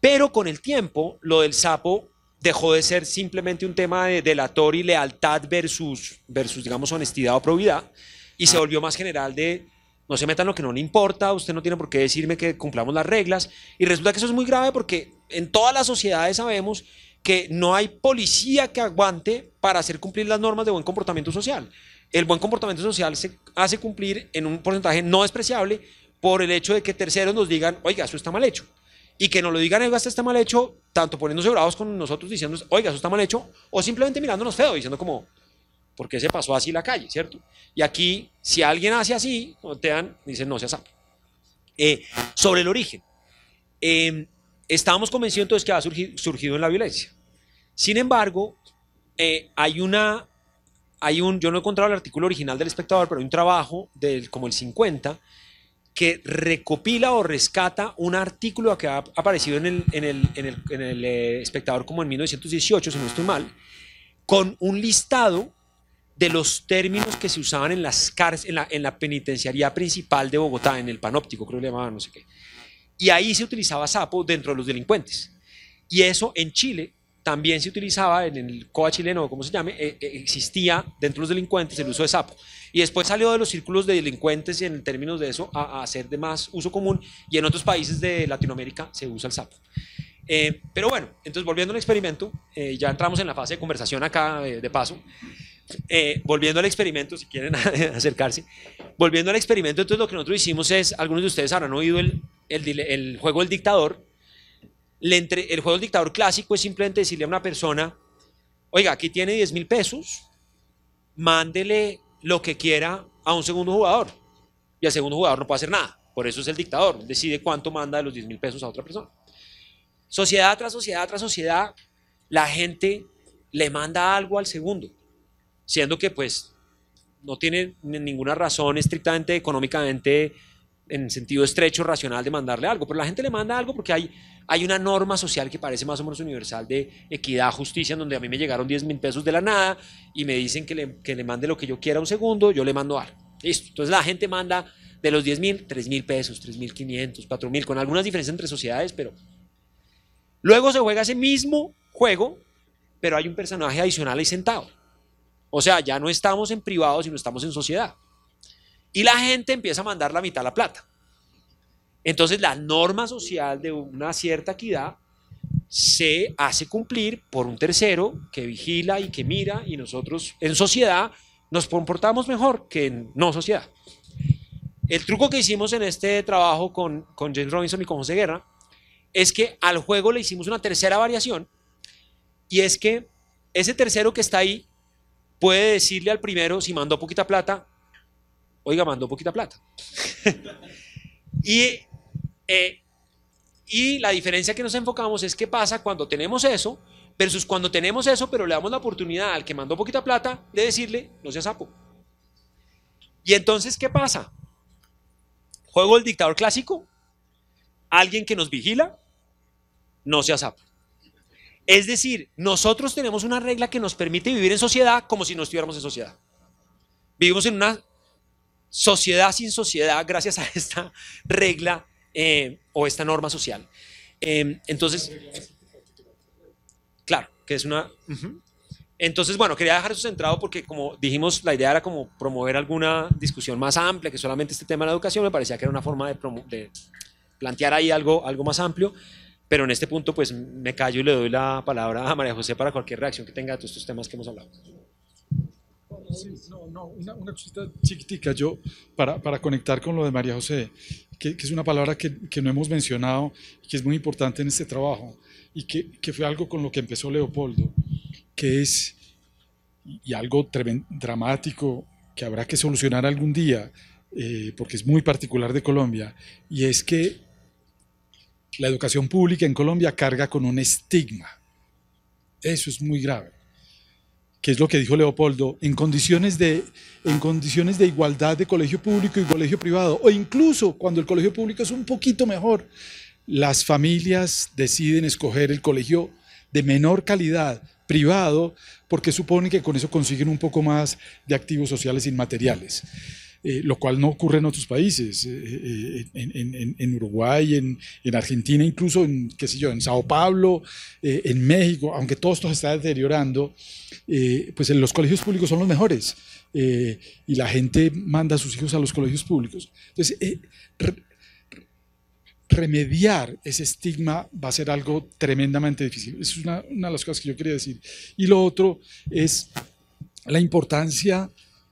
Pero con el tiempo lo del sapo dejó de ser simplemente un tema de delator y lealtad versus, versus digamos, honestidad o probidad, y se ah. volvió más general de no se metan lo que no le importa, usted no tiene por qué decirme que cumplamos las reglas. Y resulta que eso es muy grave porque en todas las sociedades sabemos que no hay policía que aguante para hacer cumplir las normas de buen comportamiento social. El buen comportamiento social se hace cumplir en un porcentaje no despreciable por el hecho de que terceros nos digan, oiga, eso está mal hecho. Y que nos lo digan, oiga, esto está mal hecho, tanto poniéndose bravos con nosotros diciendo, oiga, eso está mal hecho, o simplemente mirándonos feo, diciendo como, porque se pasó así la calle, ¿cierto? Y aquí, si alguien hace así, te dan, dicen, no se sabe. Eh, sobre el origen, eh, em, estábamos convencidos entonces que ha surgido, en la violencia. Sin embargo, eh, hay una, hay un, yo no he encontrado el artículo original del espectador, pero hay un trabajo del, como el 50 que recopila o rescata un artículo que ha aparecido en en el, en el eh, espectador como en 1918, si no estoy mal, con un listado de los términos que se usaban en, las en, la, en la penitenciaría principal de Bogotá, en el panóptico, creo que le llamaban, no sé qué. Y ahí se utilizaba sapo dentro de los delincuentes. Y eso en Chile también se utilizaba en el COA chileno, como se llame, eh, eh, existía dentro de los delincuentes el uso de sapo. Y después salió de los círculos de delincuentes y en términos de eso a, hacer de más uso común y en otros países de Latinoamérica se usa el sapo. Eh, pero bueno, entonces volviendo al experimento, ya entramos en la fase de conversación acá de paso. Eh, volviendo al experimento, si quieren [laughs] acercarse, volviendo al experimento, entonces lo que nosotros hicimos es, algunos de ustedes habrán oído el, juego del dictador, le entre, el juego del dictador clásico es simplemente decirle a una persona, oiga, aquí tiene 10 mil pesos, mándele lo que quiera a un segundo jugador. Y el segundo jugador no puede hacer nada. Por eso es el dictador. Decide cuánto manda de los 10 mil pesos a otra persona. Sociedad tras sociedad tras sociedad, la gente le manda algo al segundo siendo que pues no tiene ninguna razón estrictamente económicamente en sentido estrecho, racional de mandarle algo, pero la gente le manda algo porque hay, hay una norma social que parece más o menos universal de equidad, justicia, en donde a mí me llegaron 10 mil pesos de la nada y me dicen que le, que le mande lo que yo quiera un segundo, yo le mando algo. Listo. Entonces la gente manda de los 10 mil, 3 mil pesos, 3 mil 500, 4 mil, con algunas diferencias entre sociedades, pero luego se juega ese mismo juego, pero hay un personaje adicional ahí sentado o sea, ya no estamos en privado, sino estamos en sociedad. Y la gente empieza a mandar la mitad a la plata. Entonces la norma social de una cierta equidad se hace cumplir por un tercero que vigila y que mira y nosotros en sociedad nos comportamos mejor que en no sociedad. El truco que hicimos en este trabajo con, con James Robinson y con José Guerra es que al juego le hicimos una tercera variación y es que ese tercero que está ahí puede decirle al primero, si mandó poquita plata, oiga, mandó poquita plata. [laughs] Eh, y, la diferencia que nos enfocamos es qué pasa cuando tenemos eso versus cuando tenemos eso, pero le damos la oportunidad al que mandó poquita plata de decirle, no sea sapo. Y entonces, ¿qué pasa? ¿Juego el dictador clásico? ¿Alguien que nos vigila? No sea sapo. Es decir, nosotros tenemos una regla que nos permite vivir en sociedad como si no estuviéramos en sociedad. Vivimos en una sociedad sin sociedad gracias a esta regla eh, o esta norma social. Em, entonces, claro, que es una... Entonces, bueno, quería dejar eso centrado porque, como dijimos, la idea era como promover alguna discusión más amplia que solamente este tema de la educación. Me parecía que era una forma de, plantear ahí algo, algo más amplio. Pero en este punto, pues me callo y le doy la palabra a María José para cualquier reacción que tenga a todos estos temas que hemos hablado. Sí, no, no, una, cosita chiquitica yo para, para, conectar con lo de María José, que, que es una palabra que, que, no hemos mencionado y que es muy importante en este trabajo y que, que fue algo con lo que empezó Leopoldo, que es, y algo dramático que habrá que solucionar algún día, eh, porque es muy particular de Colombia, y es que la educación pública en Colombia carga con un estigma. Eso es muy grave. Que es lo que dijo Leopoldo, en condiciones, de, igualdad de colegio público y colegio privado, o incluso cuando el colegio público es un poquito mejor, las familias deciden escoger el colegio de menor calidad, privado, porque supone que con eso consiguen un poco más de activos sociales inmateriales. Eh, lo cual no ocurre en otros países, eh, eh, en, Uruguay, en, Argentina, incluso en, qué sé yo, en Sao Paulo, en México, aunque todo esto se está deteriorando, pues en los colegios públicos son los mejores y la gente manda a sus hijos a los colegios públicos. Entonces, remediar ese estigma va a ser algo tremendamente difícil. Es una, una de las cosas que yo quería decir. Y lo otro es la importancia,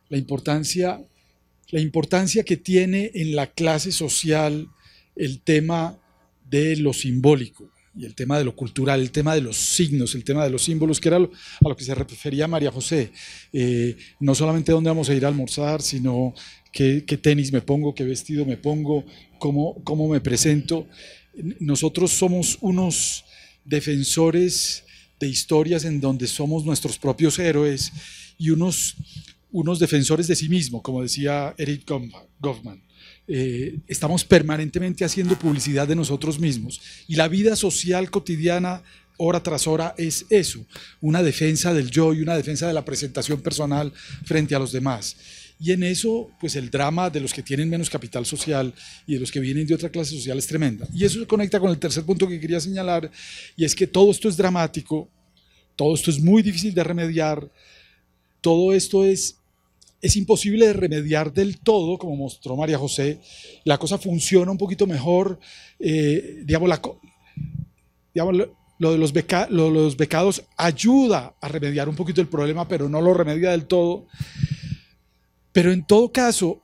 la importancia la importancia que tiene en la clase social el tema de lo simbólico y el tema de lo cultural, el tema de los signos, el tema de los símbolos, que era a lo que se refería María José. Eh, no solamente dónde vamos a ir a almorzar, sino qué, tenis me pongo, qué vestido me pongo, cómo, cómo me presento. Nosotros somos unos defensores de historias en donde somos nuestros propios héroes y unos unos defensores de sí mismo, como decía Eric Goffman. Eh, estamos permanentemente haciendo publicidad de nosotros mismos y la vida social cotidiana hora tras hora es eso, una defensa del yo y una defensa de la presentación personal frente a los demás. Y en eso, pues el drama de los que tienen menos capital social y de los que vienen de otra clase social es tremenda. Y eso se conecta con el tercer punto que quería señalar, y es que todo esto es dramático, todo esto es muy difícil de remediar, todo esto es es imposible remediar del todo, como mostró María José. La cosa funciona un poquito mejor. Eh, digamos, lo, de los los becados ayuda a remediar un poquito el problema, pero no lo remedia del todo. Pero en todo caso,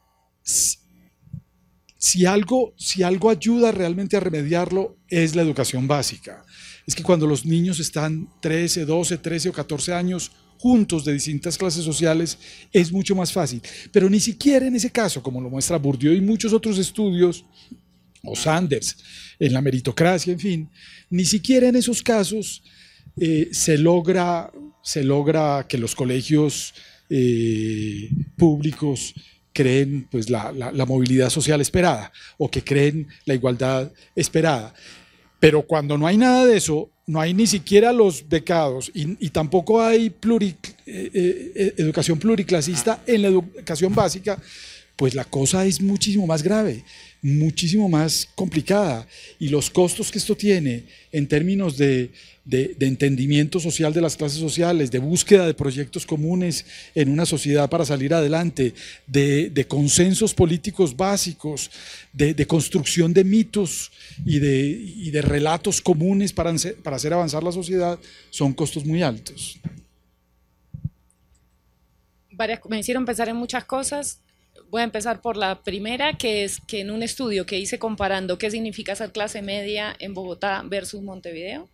si, algo, si algo ayuda realmente a remediarlo, es la educación básica. Es que cuando los niños están 13, 12, 13 o 14 años, juntos de distintas clases sociales es mucho más fácil. Pero ni siquiera en ese caso, como lo muestra Bourdieu y muchos otros estudios, o Sanders, en la meritocracia, en fin, ni siquiera en esos casos eh, se, logra, se logra que los colegios eh, públicos creen pues, la movilidad social esperada o que creen la igualdad esperada. Pero cuando no hay nada de eso, no hay ni siquiera los becados y, tampoco hay eh, eh, eh, educación pluriclasista ah. en la educación básica, pues la cosa es muchísimo más grave, muchísimo más complicada. Y los costos que esto tiene en términos de de, entendimiento social de las clases sociales, de búsqueda de proyectos comunes en una sociedad para salir adelante, de, consensos políticos básicos, de, construcción de mitos y de, relatos comunes para, para hacer avanzar la sociedad, son costos muy altos. Varias, me hicieron pensar en muchas cosas. Voy a empezar por la primera, que es que en un estudio que hice comparando qué significa ser clase media en Bogotá versus Montevideo,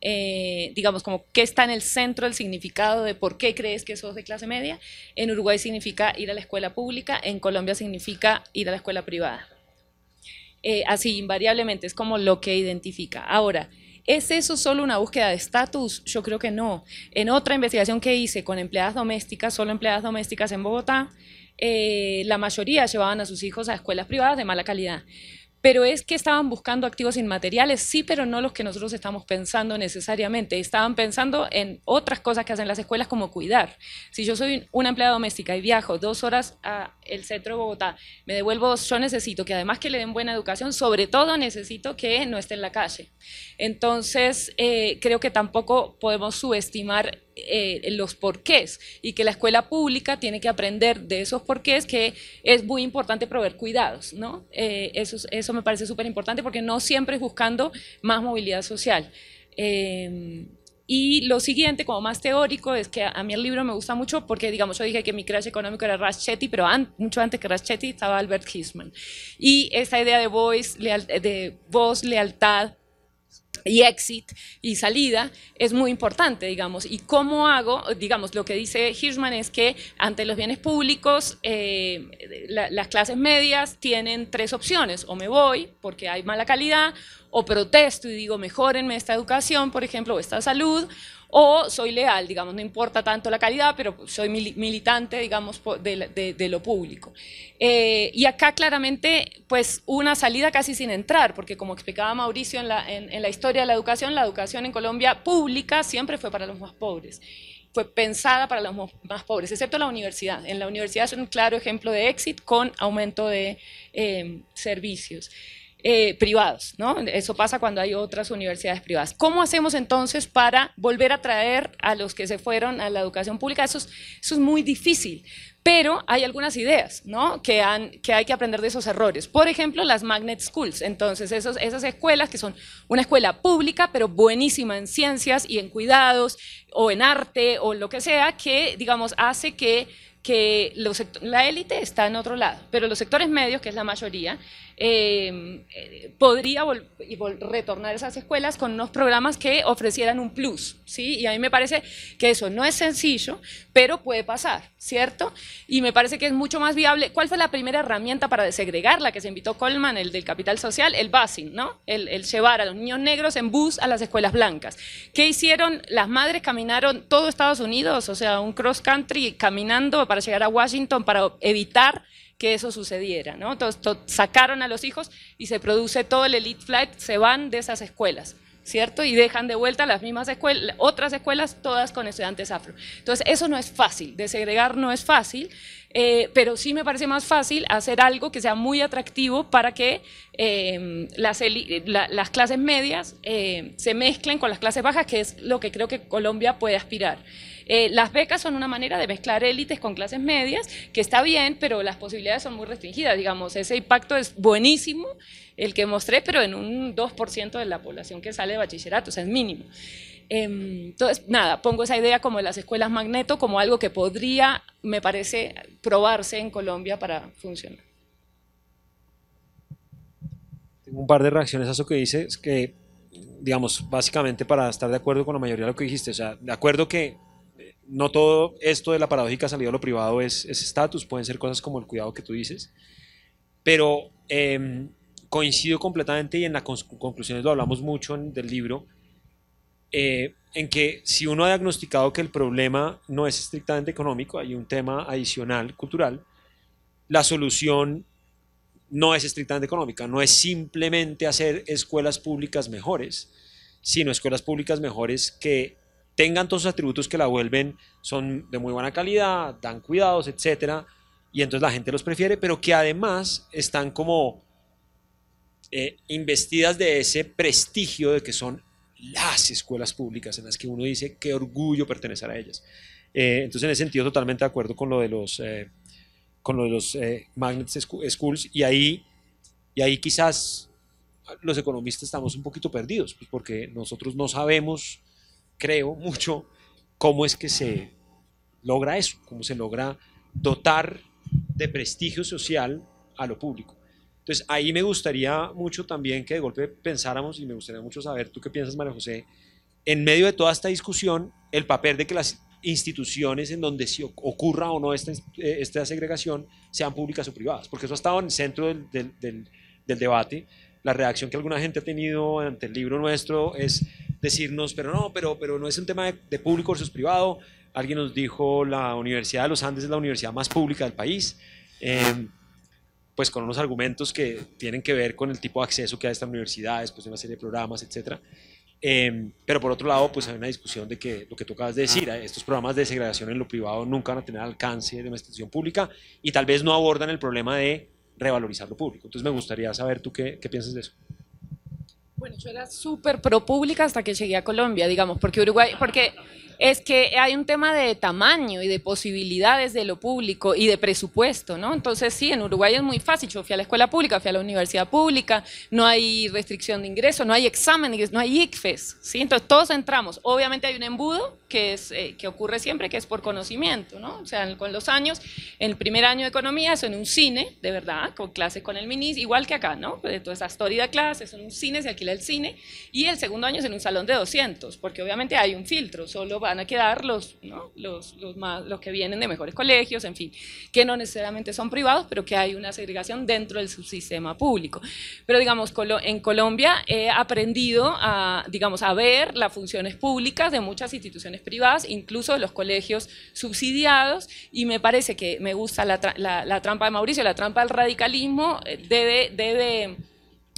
eh, digamos, como qué está en el centro del significado de por qué crees que sos de clase media. En Uruguay significa ir a la escuela pública, en Colombia significa ir a la escuela privada. Eh, así, invariablemente, es como lo que identifica. Ahora, ¿Es eso solo una búsqueda de estatus? Yo creo que no. En otra investigación que hice con empleadas domésticas, solo empleadas domésticas en Bogotá, eh, la mayoría llevaban a sus hijos a escuelas privadas de mala calidad pero es que estaban buscando activos inmateriales, sí, pero no los que nosotros estamos pensando necesariamente. Estaban pensando en otras cosas que hacen las escuelas como cuidar. Si yo soy una empleada doméstica y viajo dos horas al centro de Bogotá, me devuelvo, yo necesito que además que le den buena educación, sobre todo necesito que no esté en la calle. Entonces, eh, creo que tampoco podemos subestimar eh, los porqués y que la escuela pública tiene que aprender de esos porqués que es muy importante proveer cuidados, ¿no? Eh, eso, eso me parece súper importante porque no siempre es buscando más movilidad social. Eh, y lo siguiente, como más teórico, es que a mí el libro me gusta mucho porque, digamos, yo dije que mi crash económico era Raschetti, pero mucho antes que Raschetti estaba Albert Hirschman. Y esa idea de voz, de voz lealtad, y exit y salida es muy importante, digamos. ¿Y cómo hago? Digamos, lo que dice Hirschman es que ante los bienes públicos eh, las clases medias tienen tres opciones. O me voy porque hay mala calidad, o protesto y digo mejorenme esta educación, por ejemplo, o esta salud, o soy leal, digamos, no importa tanto la calidad, pero soy militante, digamos, de, lo público. Eh, y acá claramente, pues una salida casi sin entrar, porque como explicaba Mauricio en la, historia de la educación, la educación en Colombia pública siempre fue para los más pobres fue pensada para los más pobres, excepto la universidad. En la universidad es un claro ejemplo de éxito con aumento de eh, servicios. Eh, privados, ¿no? Eso pasa cuando hay otras universidades privadas. ¿Cómo hacemos entonces para volver a traer a los que se fueron a la educación pública? Eso es, muy difícil, pero hay algunas ideas ¿no? que, hay que aprender de esos errores. Por ejemplo, las magnet schools, entonces esas escuelas que son una escuela pública, pero buenísima en ciencias y en cuidados o en arte o lo que sea, que digamos hace que que los la élite está en otro lado, pero los sectores medios, que es la mayoría, eh, eh, podría retornar a esas escuelas con unos programas que ofrecieran un plus, ¿sí? Y a mí me parece que eso no es sencillo, pero puede pasar, ¿cierto? Y me parece que es mucho más viable. ¿Cuál fue la primera herramienta para desegregar la que se invitó Coleman, el del capital social? El busing, ¿no? El, el llevar a los niños negros en bus a las escuelas blancas. ¿Qué hicieron? Las madres caminaron todo Estados Unidos, o sea, un cross country caminando para para llegar a Washington, para evitar que eso sucediera. Entonces, sacaron a los hijos y se produce todo el elite flight, se van de esas escuelas. ¿Cierto? Y dejan de vuelta las mismas escuelas, otras escuelas, todas con estudiantes afro. Entonces, eso no es fácil, desegregar no es fácil, eh, pero sí me parece más fácil hacer algo que sea muy atractivo para que em, las, clases medias eh, se mezclen con las clases bajas, que es lo que creo que Colombia puede aspirar. Eh, las becas son una manera de mezclar élites con clases medias, que está bien, pero las posibilidades son muy restringidas. Digamos, ese impacto es buenísimo, el que mostré, pero en un 2% de la población que sale de bachillerato, o sea, es mínimo. Em, entonces, nada, pongo esa idea como de las escuelas magneto como algo que podría, me parece, probarse en Colombia para funcionar. Tengo un par de reacciones a eso que dices, que, digamos, básicamente para estar de acuerdo con la mayoría de lo que dijiste, o sea, de acuerdo que no todo esto de la paradójica salida a lo privado es estatus, pueden ser cosas como el cuidado que tú dices, pero em, coincido completamente y en las conclusiones lo hablamos mucho en, del libro, eh, en que si uno ha diagnosticado que el problema no es estrictamente económico, hay un tema adicional cultural, la solución no es estrictamente económica, no es simplemente hacer escuelas públicas mejores, sino escuelas públicas mejores que tengan todos los atributos que la vuelven, son de muy buena calidad, dan cuidados, etc. y entonces la gente los prefiere, pero que además están como eh, investidas de ese prestigio de que son las escuelas públicas en las que uno dice qué orgullo pertenecer a ellas. Eh, entonces, en ese sentido, totalmente de acuerdo con lo de los, eh, los Magnet Schools, y ahí, y ahí quizás los economistas estamos un poquito perdidos, pues, porque nosotros no sabemos creo mucho cómo es que se logra eso, cómo se logra dotar de prestigio social a lo público. Entonces ahí me gustaría mucho también que de golpe pensáramos y me gustaría mucho saber tú qué piensas, María José, en medio de toda esta discusión, el papel de que las instituciones en donde ocurra o no esta, eh, esta segregación sean públicas o privadas, porque eso ha estado en el centro del, del debate. La reacción que alguna gente ha tenido ante el libro nuestro es decirnos, pero no, pero, pero no es un tema de, de público versus privado. Alguien nos dijo, la Universidad de los Andes es la universidad más pública del país, em, pues con unos argumentos que tienen que ver con el tipo de acceso que hay a esta universidad, después de una serie de programas, etc em, pero por otro lado, pues hay una discusión de que lo que tú acabas de decir, eh, estos programas de segregación en lo privado nunca van a tener alcance de una institución pública y tal vez no abordan el problema de revalorizar lo público. Entonces me gustaría saber tú qué piensas de eso. Bueno, yo era súper pro pública hasta que llegué a Colombia, digamos, porque Uruguay, porque es que hay un tema de tamaño y de posibilidades de lo público y de presupuesto, ¿no? Entonces, sí, en Uruguay es muy fácil. Yo fui a la escuela pública, fui a la universidad pública, no hay restricción de ingreso, no hay examen, no hay ICFES, ¿sí? Entonces, todos entramos. Obviamente hay un embudo que, eh, ocurre siempre, que es por conocimiento, ¿no? O sea, con los años, el primer año de economía, es en un cine, de verdad, con clases con el ministro, igual que acá, ¿no? Entonces, eh, historia de clases en un cine, se alquila el cine, y el segundo año es en un salón de 200, porque obviamente hay un filtro, solo van a quedar los, los, más, los que vienen de mejores colegios, en fin, que no necesariamente son privados, pero que hay una segregación dentro del subsistema público. Pero digamos, en Colombia he aprendido a, digamos, a ver las funciones públicas de muchas instituciones privadas, incluso de los colegios subsidiados, y me parece que me gusta la, la, trampa de Mauricio, la trampa del radicalismo eh, debe... debe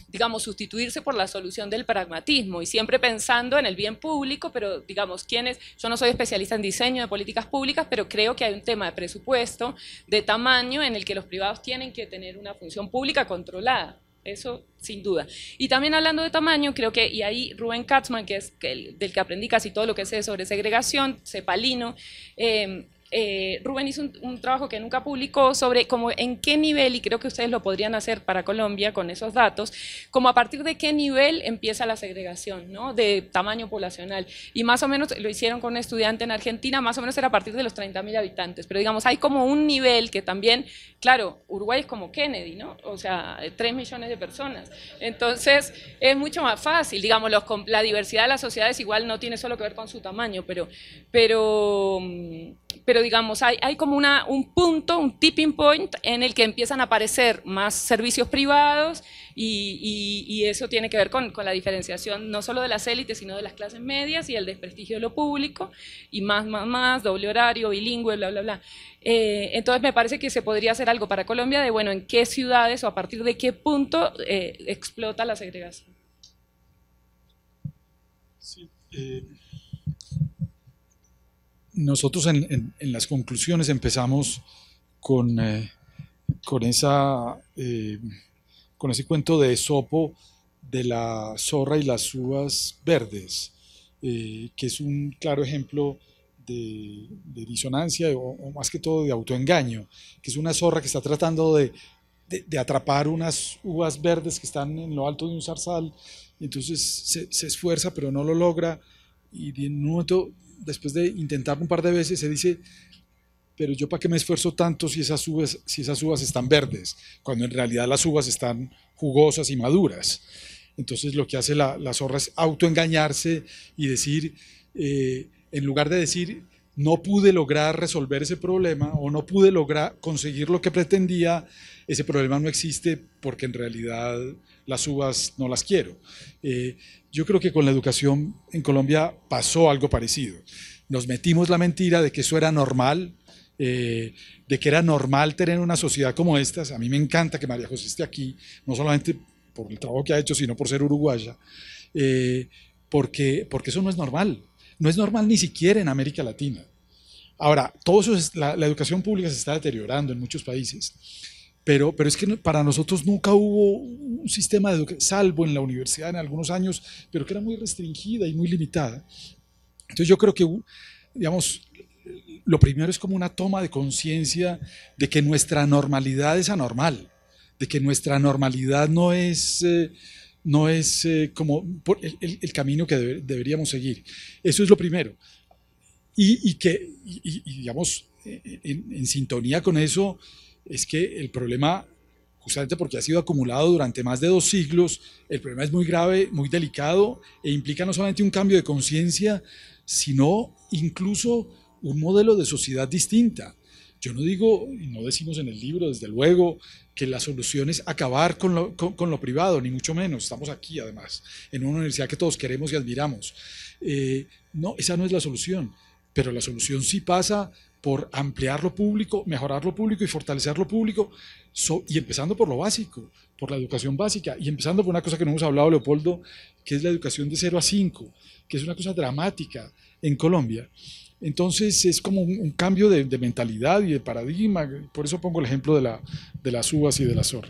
digamos, sustituirse por la solución del pragmatismo y siempre pensando en el bien público, pero digamos, quienes, yo no soy especialista en diseño de políticas públicas, pero creo que hay un tema de presupuesto, de tamaño, en el que los privados tienen que tener una función pública controlada. Eso sin duda. Y también hablando de tamaño, creo que, y ahí Rubén Katzman, que es el, del que aprendí casi todo lo que sé sobre segregación, cepalino, eh, eh, Rubén hizo un, trabajo que nunca publicó sobre cómo en qué nivel, y creo que ustedes lo podrían hacer para Colombia con esos datos, como a partir de qué nivel empieza la segregación ¿no? de tamaño poblacional. Y más o menos lo hicieron con un estudiante en Argentina, más o menos era a partir de los 30.000 habitantes. Pero digamos, hay como un nivel que también, claro, Uruguay es como Kennedy, ¿no? o sea, 3 millones de personas. Entonces es mucho más fácil, digamos, la diversidad de las sociedades igual no tiene solo que ver con su tamaño, pero, pero mm, digamos, hay, hay como una, un punto, un tipping point en el que empiezan a aparecer más servicios privados y, eso tiene que ver con, la diferenciación no solo de las élites, sino de las clases medias y el desprestigio de lo público y más, más, más, doble horario, bilingüe, bla, bla, bla. Eh, entonces me parece que se podría hacer algo para Colombia de, bueno, en qué ciudades o a partir de qué punto eh, explota la segregación. Sí, eh, nosotros en, las conclusiones empezamos con, eh, con, esa, eh, con ese cuento de Sopo de la zorra y las uvas verdes, eh, que es un claro ejemplo de, disonancia o, más que todo de autoengaño, que es una zorra que está tratando de, de, atrapar unas uvas verdes que están en lo alto de un zarzal, entonces se, esfuerza pero no lo logra y de un después de intentar un par de veces, se dice, pero yo para qué me esfuerzo tanto si esas, uvas, si esas uvas están verdes, cuando en realidad las uvas están jugosas y maduras. Entonces lo que hace la, zorra es autoengañarse y decir, eh, en lugar de decir, no pude lograr resolver ese problema o no pude lograr conseguir lo que pretendía, ese problema no existe porque en realidad las uvas no las quiero. Eh, yo creo que con la educación en Colombia pasó algo parecido. Nos metimos la mentira de que eso era normal, eh, de que era normal tener una sociedad como esta. A mí me encanta que María José esté aquí, no solamente por el trabajo que ha hecho, sino por ser uruguaya, eh, porque, porque eso no es normal. No es normal ni siquiera en América Latina. Ahora, todo eso la, educación pública se está deteriorando en muchos países, pero, pero es que para nosotros nunca hubo un sistema de educación, salvo en la universidad en algunos años, pero que era muy restringida y muy limitada. Entonces yo creo que, digamos, lo primero es como una toma de conciencia de que nuestra normalidad es anormal, de que nuestra normalidad no es... Eh, no es eh, como el, camino que deberíamos seguir. Eso es lo primero. Y, que, y, digamos, eh, en, en, sintonía con eso, es que el problema, justamente porque ha sido acumulado durante más de dos siglos, el problema es muy grave, muy delicado e implica no solamente un cambio de conciencia, sino incluso un modelo de sociedad distinta. Yo no digo, no decimos en el libro, desde luego, que la solución es acabar con lo, privado, ni mucho menos. Estamos aquí, además, en una universidad que todos queremos y admiramos. Eh, no, esa no es la solución, pero la solución sí pasa por ampliar lo público, mejorar lo público y fortalecer lo público, y empezando por lo básico, por la educación básica, y empezando por una cosa que no hemos hablado, Leopoldo, que es la educación de 0 a 5, que es una cosa dramática en Colombia. Entonces es como un, cambio de, mentalidad y de paradigma. Por eso pongo el ejemplo de, de las uvas y de la zorra.